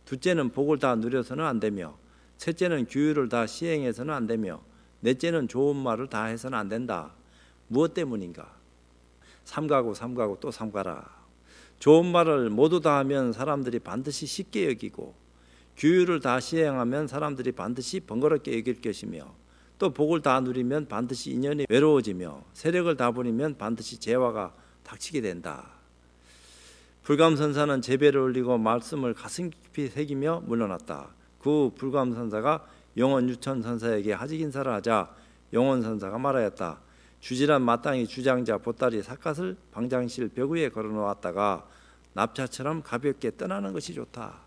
둘째는 복을 다 누려서는 안 되며, 셋째는 규율을 다 시행해서는 안 되며 넷째는 좋은 말을 다 해서는 안 된다. 무엇 때문인가? 삼가고 삼가고 또 삼가라. 좋은 말을 모두 다 하면 사람들이 반드시 쉽게 여기고 규율을 다 시행하면 사람들이 반드시 번거롭게 여길 것이며 또 복을 다 누리면 반드시 인연이 외로워지며 세력을 다 부리면 반드시 재화가 닥치게 된다. 불감선사는 재배를 올리고 말씀을 가슴 깊이 새기며 물러났다. 그 불감 선사가 영원 유천 선사에게 하직 인사를 하자 영원 선사가 말하였다. 주지란 마땅히 주장자 보따리 삿갓을 방장실 벽 위에 걸어놓았다가 납차처럼 가볍게 떠나는 것이 좋다.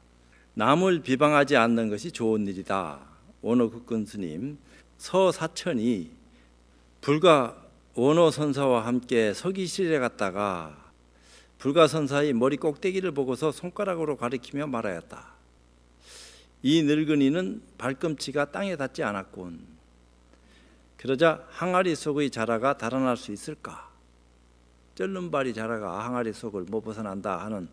남을 비방하지 않는 것이 좋은 일이다. 원호 국근 스님 서사천이 불가 원호 선사와 함께 서기실에 갔다가 불가 선사의 머리 꼭대기를 보고서 손가락으로 가리키며 말하였다. 이 늙은이는 발꿈치가 땅에 닿지 않았군. 그러자 항아리 속의 자라가 달아날 수 있을까? 쩔는 발이 자라가 항아리 속을 못 벗어난다 하는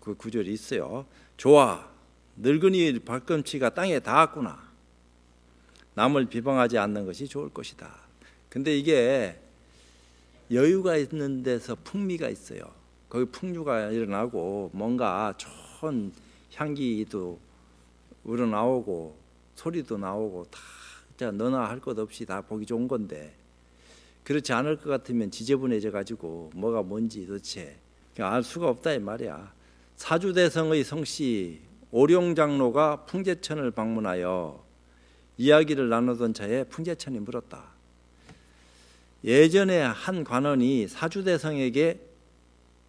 그 구절이 있어요. 좋아, 늙은이의 발꿈치가 땅에 닿았구나. 남을 비방하지 않는 것이 좋을 것이다. 근데 이게 여유가 있는 데서 풍미가 있어요. 거기 풍류가 일어나고 뭔가 좋은 향기도 우러나오고 소리도 나오고 다 너나 할 것 없이 다 보기 좋은 건데 그렇지 않을 것 같으면 지저분해져 가지고 뭐가 뭔지 도대체 알 수가 없다 이 말이야. 사주대성의 성씨 오룡 장로가 풍제천을 방문하여 이야기를 나누던 차에 풍제천이 물었다. 예전에 한 관원이 사주대성에게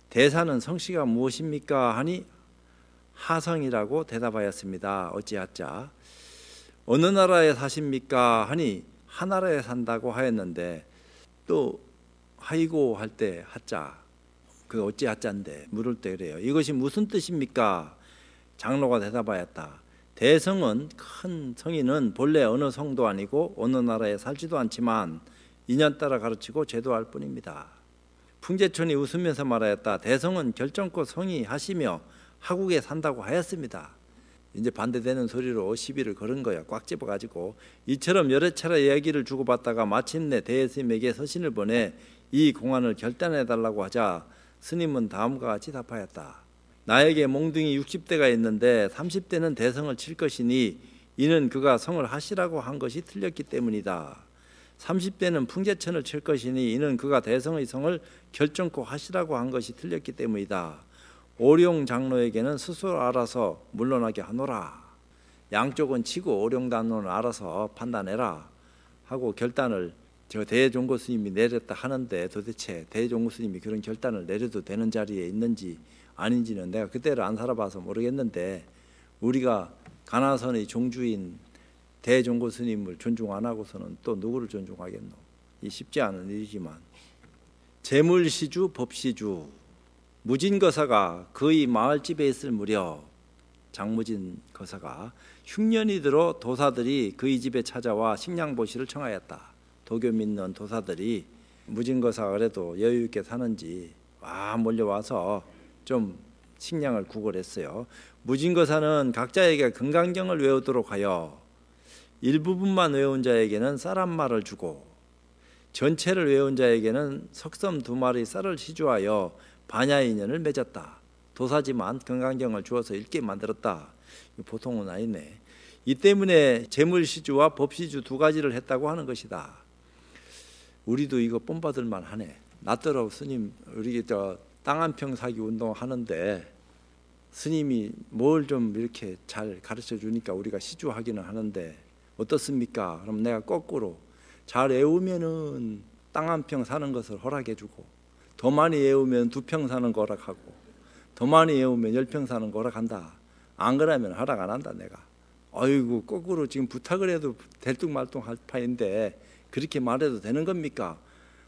대사는 성씨가 무엇입니까 하니 하성이라고 대답하였습니다. 어찌하자 어느 나라에 사십니까 하니 하나라에 산다고 하였는데 또 하이고 할 때 하자 그 어찌하자인데 물을 때 그래요. 이것이 무슨 뜻입니까? 장로가 대답하였다. 대성은 큰 성인은 본래 어느 성도 아니고 어느 나라에 살지도 않지만 인연따라 가르치고 제도할 뿐입니다. 풍재촌이 웃으면서 말하였다. 대성은 결정코 성이 하시며 하국에 산다고 하였습니다. 이제 반대되는 소리로 시비를 걸은 거야. 꽉 집어가지고 이처럼 여러 차례 이야기를 주고받다가 마침내 대스님에게 서신을 보내 이 공안을 결단해달라고 하자 스님은 다음과 같이 답하였다. 나에게 몽둥이 60대가 있는데 30대는 대성을 칠 것이니 이는 그가 성을 하시라고 한 것이 틀렸기 때문이다. 30대는 풍제천을 칠 것이니 이는 그가 대성의 성을 결정코 하시라고 한 것이 틀렸기 때문이다. 오룡 장로에게는 스스로 알아서 물러나게 하노라. 양쪽은 치고 오룡 단로을 알아서 판단해라 하고 결단을 저 대종고 스님이 내렸다 하는데 도대체 대종고 스님이 그런 결단을 내려도 되는 자리에 있는지 아닌지는 내가 그때를 안 살아봐서 모르겠는데 우리가 가나선의 종주인 대종고 스님을 존중 안 하고서는 또 누구를 존중하겠노? 이 쉽지 않은 일이지만 재물시주 법시주 무진 거사가 그의 마을집에 있을 무렵 장무진 거사가 흉년이 들어 도사들이 그의 집에 찾아와 식량보시를 청하였다. 도교 믿는 도사들이 무진 거사가 그래도 여유 있게 사는지 와 몰려와서 좀 식량을 구걸했어요. 무진 거사는 각자에게 금강경을 외우도록 하여 일부분만 외운 자에게는 쌀한 마를 주고 전체를 외운 자에게는 석섬 두 마리 쌀을 시주하여 반야의 인연을 맺었다. 도사지만 건강경을 주어서 읽게 만들었다. 보통은 아니네. 이 때문에 재물시주와 법시주 두 가지를 했다고 하는 것이다. 우리도 이거 뽐받을 만하네. 낫더라고 스님 우리 저땅 한 평 사기 운동 하는데 스님이 뭘 좀 이렇게 잘 가르쳐 주니까 우리가 시주하기는 하는데 어떻습니까? 그럼 내가 거꾸로 잘외우면은땅 한 평 사는 것을 허락해 주고 더 많이 외우면 두 평 사는 거락하고 더 많이 외우면 열 평 사는 거락한다. 안 그러면 하락 안 한다 내가. 아이고 거꾸로 지금 부탁을 해도 될뚱말뚱 할 파인데 그렇게 말해도 되는 겁니까?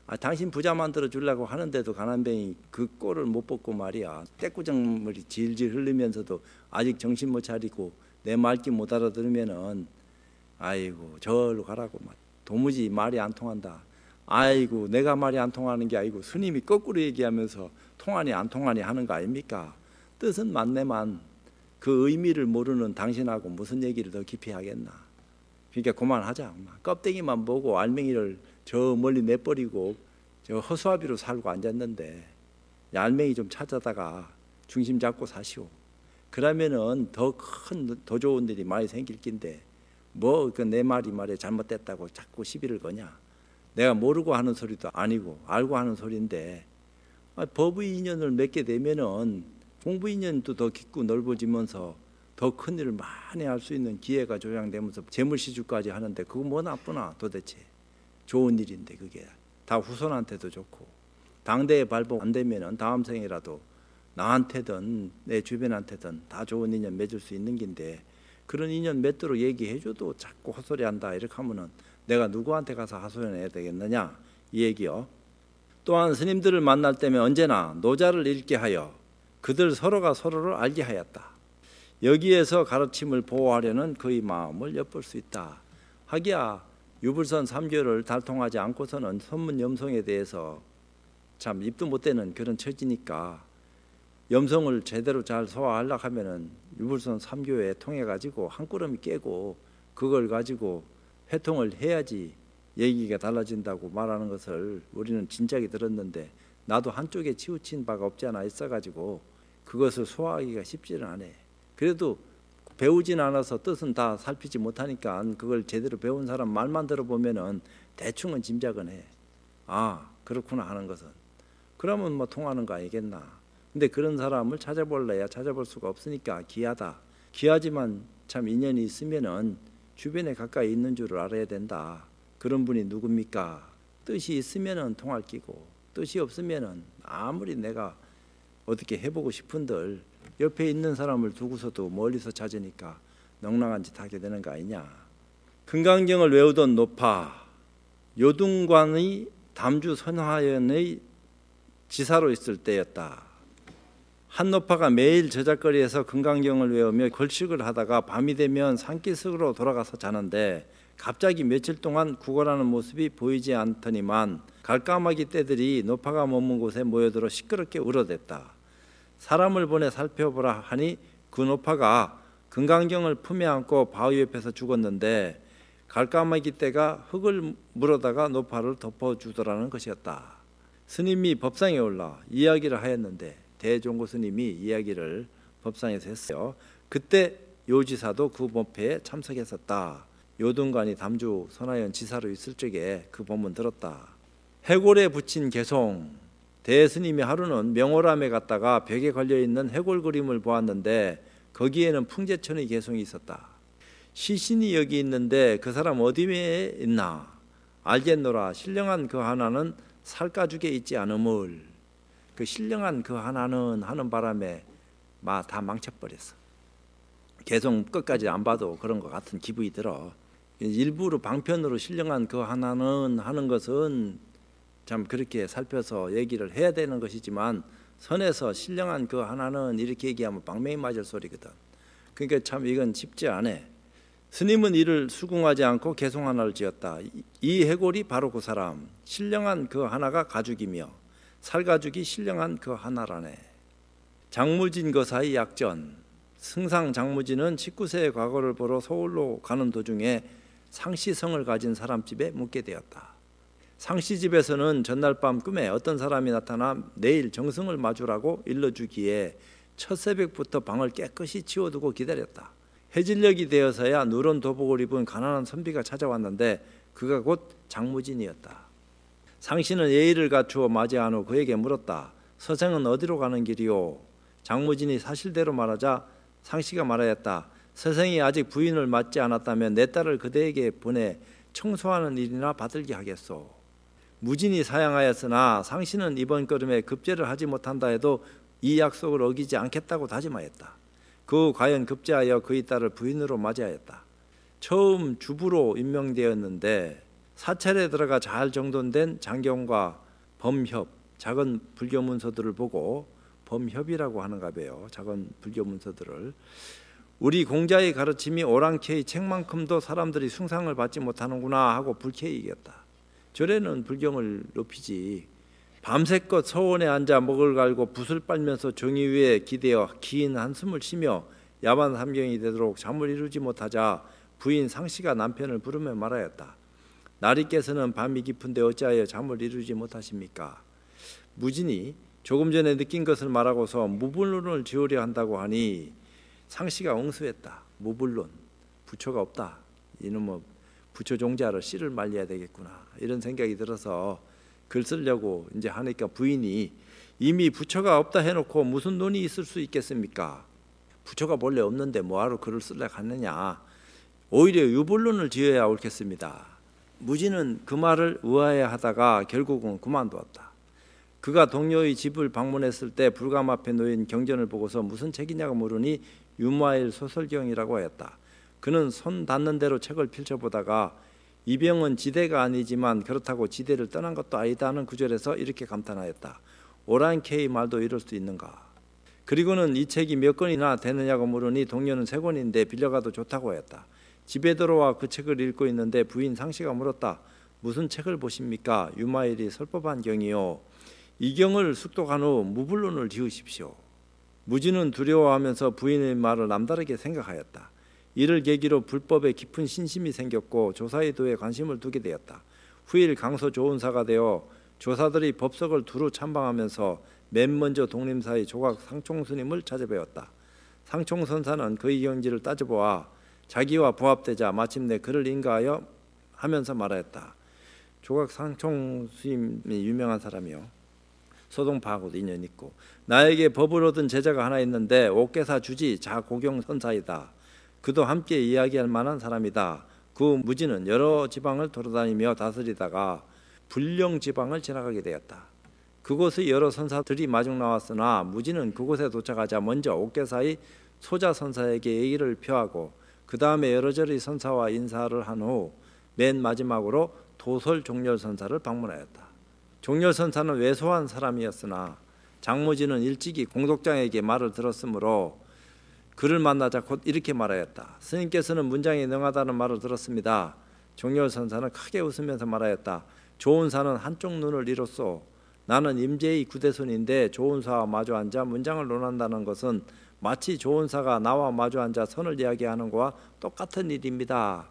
아, 당신 부자 만들어 주려고 하는데도 가난뱅이 그 꼴을 못 벗고 말이야. 떼꾸정물이 질질 흘리면서도 아직 정신 못 차리고 내 말귀 못 알아들으면은 아이고 절로 가라고 막 도무지 말이 안 통한다. 아이고 내가 말이 안 통하는 게 아니고 스님이 거꾸로 얘기하면서 통하니 안 통하니 하는 거 아닙니까? 뜻은 맞네만 그 의미를 모르는 당신하고 무슨 얘기를 더 깊이 하겠나. 그러니까 그만하자. 껍데기만 보고 알맹이를 저 멀리 내버리고 저 허수아비로 살고 앉았는데 알맹이 좀 찾아다가 중심 잡고 사시오. 그러면은 더 큰 더 좋은 일이 많이 생길 낀데 뭐 그 내 말이 말에 잘못됐다고 자꾸 시비를 거냐. 내가 모르고 하는 소리도 아니고 알고 하는 소리인데 아, 법의 인연을 맺게 되면은 공부 인연도 더 깊고 넓어지면서 더 큰 일을 많이 할 수 있는 기회가 조장되면서 재물시주까지 하는데 그거 뭐 나쁘나 도대체 좋은 일인데 그게 다 후손한테도 좋고 당대에 발복 안 되면은 다음 생이라도 나한테든 내 주변한테든 다 좋은 인연 맺을 수 있는 긴데 그런 인연 맺도록 얘기해줘도 자꾸 헛소리한다 이렇게 하면은 내가 누구한테 가서 하소연해야 되겠느냐 이 얘기요. 또한 스님들을 만날 때면 언제나 노자를 읽게 하여 그들 서로가 서로를 알게 하였다. 여기에서 가르침을 보호하려는 그의 마음을 엿볼 수 있다. 하기야 유불선 3교를 달통하지 않고서는 선문염성에 대해서 참 입도 못 대는 그런 처지니까 염성을 제대로 잘 소화하려고 하면 유불선 3교에 통해 가지고 한 구름이 깨고 그걸 가지고 회통을 해야지 얘기가 달라진다고 말하는 것을 우리는 진작에 들었는데 나도 한쪽에 치우친 바가 없지 않아 있어가지고 그것을 소화하기가 쉽지는 않아. 그래도 배우진 않아서 뜻은 다 살피지 못하니까 그걸 제대로 배운 사람 말만 들어보면은 대충은 짐작은 해. 아 그렇구나 하는 것은 그러면 뭐 통하는 거 아니겠나. 근데 그런 사람을 찾아볼래야 찾아볼 수가 없으니까 귀하다. 귀하지만 참 인연이 있으면은 주변에 가까이 있는 줄을 알아야 된다. 그런 분이 누굽니까? 뜻이 있으면은 통할 끼고 뜻이 없으면은 아무리 내가 어떻게 해보고 싶은들 옆에 있는 사람을 두고서도 멀리서 찾으니까 넉넉한 짓 하게 되는 거 아니냐. 금강경을 외우던 노파 요등관의 담주 선화연의 지사로 있을 때였다. 한노파가 매일 저작거리에서 금강경을 외우며 걸식을 하다가 밤이 되면 산기슭으로 돌아가서 자는데 갑자기 며칠 동안 구걸하는 모습이 보이지 않더니만 갈까마귀 떼들이 노파가 머문 곳에 모여들어 시끄럽게 울어댔다. 사람을 보내 살펴보라 하니 그 노파가 금강경을 품에 안고 바위 옆에서 죽었는데 갈까마귀 떼가 흙을 물어다가 노파를 덮어주더라는 것이었다. 스님이 법상에 올라 이야기를 하였는데 대종고 스님이 이야기를 법상에서 했어요. 그때 요지사도 그 법회에 참석했었다. 요등관이 담주 선하연 지사로 있을 적에 그 법문 들었다. 해골에 붙인 개송 대스님이 하루는 명월암에 갔다가 벽에 걸려 있는 해골 그림을 보았는데 거기에는 풍제천의 개송이 있었다. 시신이 여기 있는데 그 사람 어디에 있나 알겠노라 신령한 그 하나는 살가죽에 있지 않음을 그 신령한 그 하나는 하는 바람에 다 망쳐버렸어. 계속 끝까지 안 봐도 그런 것 같은 기분이 들어. 일부러 방편으로 신령한 그 하나는 하는 것은 참 그렇게 살펴서 얘기를 해야 되는 것이지만 선에서 신령한 그 하나는 이렇게 얘기하면 방맹이 맞을 소리거든. 그러니까 참 이건 쉽지 않아. 스님은 이를 수긍하지 않고 개송 하나를 지었다. 이 해골이 바로 그 사람, 신령한 그 하나가 가죽이며 살가죽이 신령한 그 하나라네. 장무진 거사의 그 약전. 승상 장무진은 19세의 과거를 보러 서울로 가는 도중에 상시성을 가진 사람 집에 묵게 되었다. 상시 집에서는 전날 밤 꿈에 어떤 사람이 나타나 내일 정승을 마주라고 일러주기에 첫 새벽부터 방을 깨끗이 치워두고 기다렸다. 해질녘이 되어서야 누런 도복을 입은 가난한 선비가 찾아왔는데 그가 곧 장무진이었다. 상신은 예의를 갖추어 맞이한 후 그에게 물었다. 선생은 어디로 가는 길이오 장무진이 사실대로 말하자 상씨가 말하였다. 선생이 아직 부인을 맞지 않았다며 내 딸을 그대에게 보내 청소하는 일이나 받들게 하겠소. 무진이 사양하였으나 상씨는 이번 걸음에 급제를 하지 못한다 해도 이 약속을 어기지 않겠다고 다짐하였다. 그 과연 급제하여 그의 딸을 부인으로 맞이하였다. 처음 주부로 임명되었는데 사찰에 들어가 잘 정돈된 장경과 범협 작은 불교 문서들을 보고 범협이라고 하는가 봐요. 작은 불교 문서들을 우리 공자의 가르침이 오랑캐의 책만큼도 사람들이 숭상을 받지 못하는구나 하고 불쾌히 이겼다. 절에는 불경을 높이지 밤새껏 서원에 앉아 목을 갈고 붓을 빨면서 종이 위에 기대어 긴 한숨을 쉬며 야만 삼경이 되도록 잠을 이루지 못하자 부인 상씨가 남편을 부르며 말하였다. 나리께서는 밤이 깊은데 어찌하여 잠을 이루지 못하십니까? 무진이 조금 전에 느낀 것을 말하고서 무불론을 지으려 한다고 하니 상씨가 엉수했다. 무불론 부처가 없다. 이놈의 부처 종자를 씨를 말려야 되겠구나 이런 생각이 들어서 글 쓰려고 이제 하니까 부인이 이미 부처가 없다 해놓고 무슨 논이 있을 수 있겠습니까? 부처가 본래 없는데 뭐하러 글을 쓰려 갔느냐? 오히려 유불론을 지어야 옳겠습니다. 무진은 그 말을 의아해 하다가 결국은 그만두었다. 그가 동료의 집을 방문했을 때 불감 앞에 놓인 경전을 보고서 무슨 책이냐고 물으니 유마일 소설경이라고 하였다. 그는 손 닿는 대로 책을 펼쳐보다가 이병은 지대가 아니지만 그렇다고 지대를 떠난 것도 아니다는 구절에서 이렇게 감탄하였다. 오랑케이 말도 이럴 수 있는가. 그리고는 이 책이 몇 권이나 되느냐고 물으니 동료는 세 권인데 빌려가도 좋다고 하였다. 집에 들어와 그 책을 읽고 있는데 부인 상씨가 물었다. 무슨 책을 보십니까? 유마일이 설법한 경이요. 이 경을 숙독한 후 무불론을 지으십시오. 무지는 두려워하면서 부인의 말을 남다르게 생각하였다. 이를 계기로 불법에 깊은 신심이 생겼고 조사의도에 관심을 두게 되었다. 후일 강서 조은사가 되어 조사들이 법석을 두루 참방하면서 맨 먼저 독림사의 조각 상총스님을 찾아뵈었다. 상총선사는 그의 경지를 따져보아 자기와 부합되자 마침내 그를 인가하여 하면서 말하였다. 조각 상총 수임이 유명한 사람이요. 소동파하고도 인연 있고 나에게 법을 얻은 제자가 하나 있는데 옥계사 주지 자고경 선사이다. 그도 함께 이야기할 만한 사람이다. 그 무지는 여러 지방을 돌아다니며 다스리다가 불령 지방을 지나가게 되었다. 그곳의 여러 선사들이 마중 나왔으나 무지는 그곳에 도착하자 먼저 옥계사의 소자 선사에게 얘기를 표하고 그 다음에 여러 절의 선사와 인사를 한 후 맨 마지막으로 도솔 종렬 선사를 방문하였다. 종렬 선사는 왜소한 사람이었으나 장모진은 일찍이 공덕장에게 말을 들었으므로 그를 만나자 곧 이렇게 말하였다. 스님께서는 문장이 능하다는 말을 들었습니다. 종렬 선사는 크게 웃으면서 말하였다. 좋은 사는 한쪽 눈을 잃었소. 나는 임제의 구대손인데 좋은 사와 마주 앉아 문장을 논한다는 것은 마치 좋은 사가 나와 마주 앉아 선을 이야기하는 거와 똑같은 일입니다.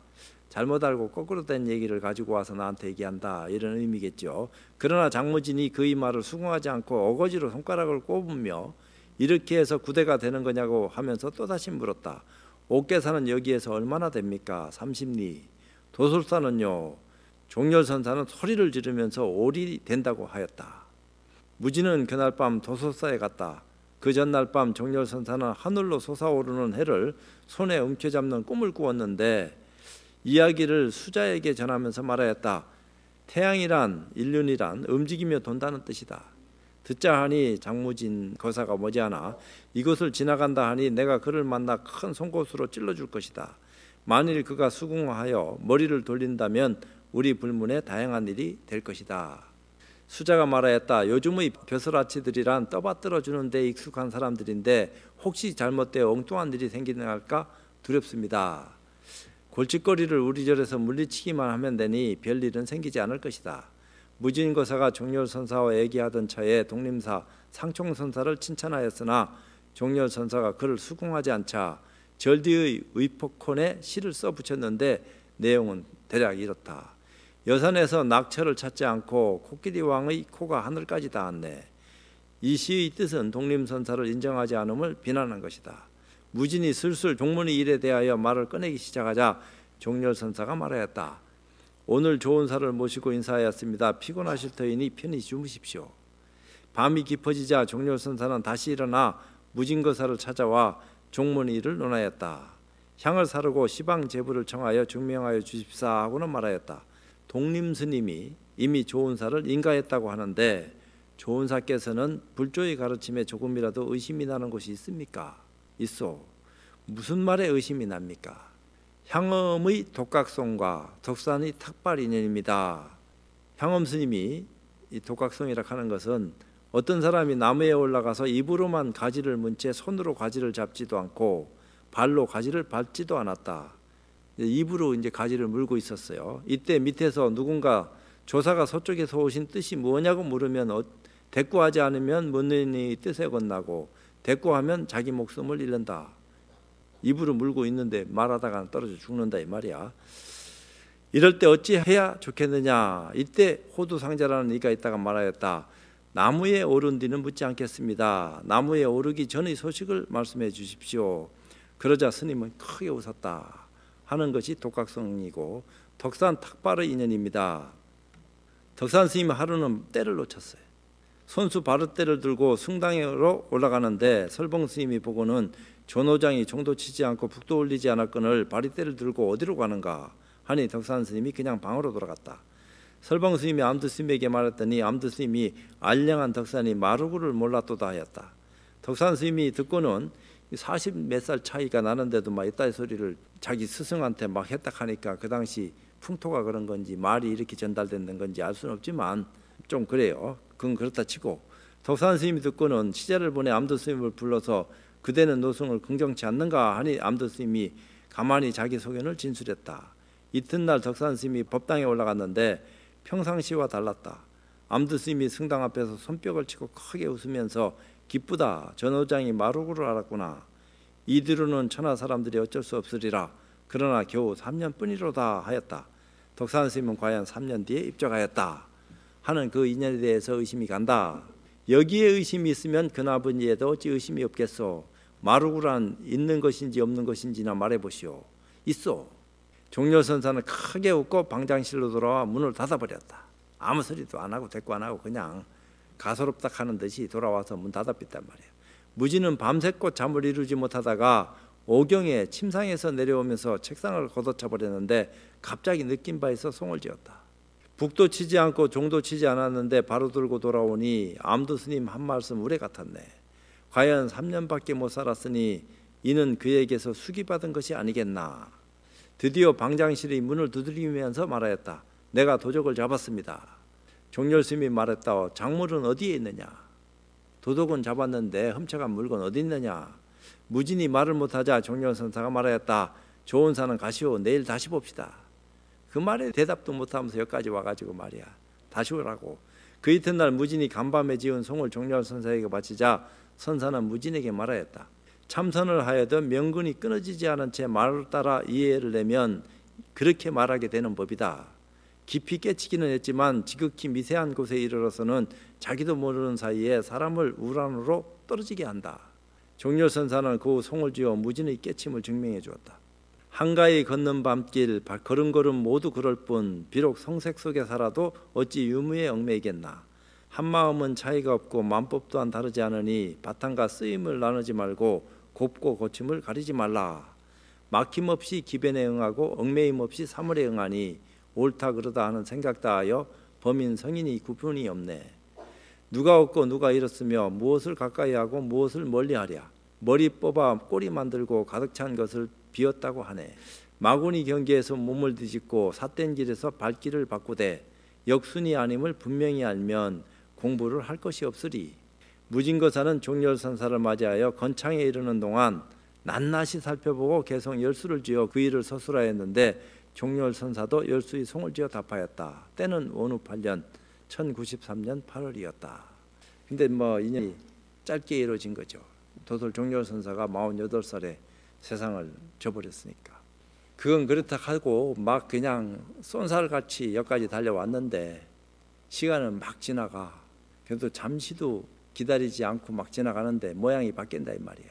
잘못 알고 거꾸로 된 얘기를 가지고 와서 나한테 얘기한다 이런 의미겠죠. 그러나 장무진이 그의 말을 수긍하지 않고 어거지로 손가락을 꼽으며 이렇게 해서 구대가 되는 거냐고 하면서 또다시 물었다. 옥계사는 여기에서 얼마나 됩니까? 30리. 도솔사는요. 종렬선사는 소리를 지르면서 오리 된다고 하였다. 무진은 그날 밤 도솔사에 갔다. 그 전날 밤 정렬선사는 하늘로 솟아오르는 해를 손에 움켜잡는 꿈을 꾸었는데 이야기를 수자에게 전하면서 말하였다. 태양이란 인륜이란 움직이며 돈다는 뜻이다. 듣자 하니 장무진 거사가 머지않아 이곳을 지나간다 하니 내가 그를 만나 큰 송곳으로 찔러줄 것이다. 만일 그가 수긍하여 머리를 돌린다면 우리 불문에 다양한 일이 될 것이다. 수자가 말하였다. 요즘의 벼슬아치들이란 떠받들어 주는 데 익숙한 사람들인데 혹시 잘못되어 엉뚱한 일이 생기나 할까 두렵습니다. 골칫거리를 우리 절에서 물리치기만 하면 되니 별일은 생기지 않을 것이다. 무진고사가 종렬선사와 얘기하던 차에 독림사 상총선사를 칭찬하였으나 종렬선사가 그를 수긍하지 않자 절디의 위폭콘에 시를 써붙였는데 내용은 대략 이렇다. 여산에서 낙처를 찾지 않고 코끼리 왕의 코가 하늘까지 닿았네. 이 시의 뜻은 독립선사를 인정하지 않음을 비난한 것이다. 무진이 슬슬 종문의 일에 대하여 말을 꺼내기 시작하자 종렬선사가 말하였다. 오늘 좋은 사를 모시고 인사하였습니다. 피곤하실 터이니 편히 주무십시오. 밤이 깊어지자 종렬선사는 다시 일어나 무진거사를 찾아와 종문의 일을 논하였다. 향을 사르고 시방 제부를 청하여 증명하여 주십사 하고는 말하였다. 독림스님이 이미 조은사를 인가했다고 하는데 조은사께서는 불조의 가르침에 조금이라도 의심이 나는 것이 있습니까? 있어. 무슨 말에 의심이 납니까? 향엄의 독각성과 덕산의 탁발 인연입니다. 향엄 스님이 이 독각성이라 하는 것은 어떤 사람이 나무에 올라가서 입으로만 가지를 문채 손으로 가지를 잡지도 않고 발로 가지를 밟지도 않았다. 입으로 이제 가지를 물고 있었어요. 이때 밑에서 누군가 조사가 서쪽에서 오신 뜻이 뭐냐고 물으면 어, 대꾸하지 않으면 못느이 뜻에 건나고 대꾸하면 자기 목숨을 잃는다. 입으로 물고 있는데 말하다가 떨어져 죽는다 이 말이야. 이럴 때 어찌 해야 좋겠느냐? 이때 호두 상자라는 이가 있다가 말하였다. 나무에 오른 뒤는 묻지 않겠습니다. 나무에 오르기 전의 소식을 말씀해 주십시오. 그러자 스님은 크게 웃었다. 하는 것이 독각성이고 덕산 탁발의 인연입니다. 덕산 스님 하루는 때를 놓쳤어요. 손수 바르대를 들고 숭당으로 올라가는데 설봉 스님이 보고는 전호장이 종도 치지 않고 북도 올리지 않았건을 바리대를 들고 어디로 가는가 하니 덕산 스님이 그냥 방으로 돌아갔다. 설봉 스님이 암드 스님에게 말했더니 암드 스님이 알량한 덕산이 마루구를 몰라또다 하였다. 덕산 스님이 듣고는 40몇살 차이가 나는데도 막 이따위 소리를 자기 스승한테 막 했다 하니까 그 당시 풍토가 그런 건지 말이 이렇게 전달된 건지 알 수는 없지만 좀 그래요. 그건 그렇다 치고 덕산 스님이 듣고는 시제를 보내 암도 스님을 불러서 그대는 노승을 긍정치 않는가 하니 암도 스님이 가만히 자기 소견을 진술했다. 이튿날 덕산 스님이 법당에 올라갔는데 평상시와 달랐다. 암도 스님이 승당 앞에서 손뼉을 치고 크게 웃으면서 기쁘다. 전호장이 마루구를 알았구나. 이들은 천하 사람들이 어쩔 수 없으리라. 그러나 겨우 3년뿐이로다 하였다. 독산 스님은 과연 3년 뒤에 입적하였다. 하는 그 인연에 대해서 의심이 간다. 여기에 의심이 있으면 그나분이에도 어찌 의심이 없겠소. 마루구란 있는 것인지 없는 것인지나 말해보시오. 있어. 종려선사는 크게 웃고 방장실로 돌아와 문을 닫아버렸다. 아무 소리도 안 하고 대꾸 안 하고 그냥 가소롭다 하는 듯이 돌아와서 문닫아 p 단 말이에요. 무지는 밤새고 잠을 이루지 못하다가 오경에 침상에서 내려오면서 책상을 걷어차 버렸는데 갑자기 느낀 바 있어 송을 지었다. 북도 치지 않고 종도 치지 않았는데 바로 들고 돌아오니 암도 스님 한 말씀 우레 같았네. 과연 3년밖에 못 살았으니 이는 그에게서 수기받은 것이 아니겠나. 드디어 방장실의 문을 두드리면서 말하였다. 내가 도적을 잡았습니다. 종렬스님이 말했다 작물은 어디에 있느냐? 도둑은 잡았는데 훔쳐간 물건 어디 있느냐? 무진이 말을 못하자 종렬선사가 말하였다. 좋은 사는 가시오. 내일 다시 봅시다. 그 말에 대답도 못하면서 여기까지 와가지고 말이야. 다시 오라고. 그 이튿날 무진이 간밤에 지은 송을 종렬선사에게 바치자 선사는 무진에게 말하였다. 참선을 하여도 명근이 끊어지지 않은 채 말을 따라 이해를 내면 그렇게 말하게 되는 법이다. 깊이 깨치기는 했지만 지극히 미세한 곳에 이르러서는 자기도 모르는 사이에 사람을 우란으로 떨어지게 한다. 종렬선사는 그 송을 지어 무진의 깨침을 증명해 주었다. 한가히 걷는 밤길 걸음걸음 모두 그럴 뿐 비록 성색 속에 살아도 어찌 유무에 얽매이겠나. 한마음은 차이가 없고 만법 또한 다르지 않으니 바탕과 쓰임을 나누지 말고 곱고 고침을 가리지 말라. 막힘없이 기변에 응하고 얽매임 없이 사물에 응하니 옳다 그러다 하는 생각다 하여 범인 성인이 구분이 없네. 누가 없고 누가 잃었으며 무엇을 가까이 하고 무엇을 멀리 하랴. 머리 뽑아 꼬리 만들고 가득 찬 것을 비었다고 하네. 마구니 경계에서 몸을 뒤집고 삿된 길에서 발길을 바꾸되 역순이 아님을 분명히 알면 공부를 할 것이 없으리. 무진거사는 종렬산사를 맞이하여 건창에 이르는 동안 낱낱이 살펴보고 개성 열수를 지어 그 일을 서술하였는데 종렬 선사도 열수의 송을 지어 답하였다. 때는 원후 8년 1093년 8월이었다. 근데 뭐인연이 짧게 이루어진 거죠. 도솔 종렬 선사가 48살에 세상을 저버렸으니까 그건 그렇다 하고 막 그냥 쏜살같이 여기까지 달려왔는데 시간은 막 지나가. 그래도 잠시도 기다리지 않고 막 지나가는데 모양이 바뀐다 이 말이야.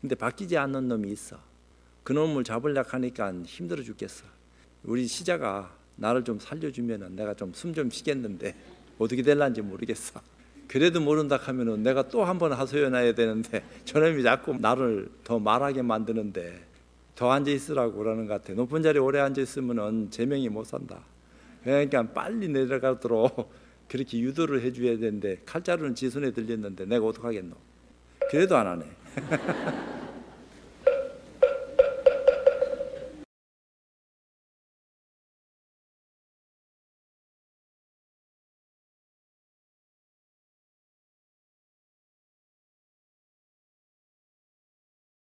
근데 바뀌지 않는 놈이 있어. 그 놈을 잡으려 하니까 힘들어 죽겠어. 우리 시자가 나를 좀 살려주면 내가 좀 숨좀 좀 쉬겠는데 어떻게 될란지 모르겠어. 그래도 모른다 하면은 내가 또 한 번 하소연해야 되는데 저놈이 자꾸 나를 더 말하게 만드는데 더 앉아 있으라고 그러는 것 같아. 높은 자리 오래 앉아 있으면은 제명이 못 산다. 그러니까 빨리 내려가도록 그렇게 유도를 해줘야 되는데 칼자루는 지 손에 들렸는데 내가 어떡하겠노? 그래도 안 하네.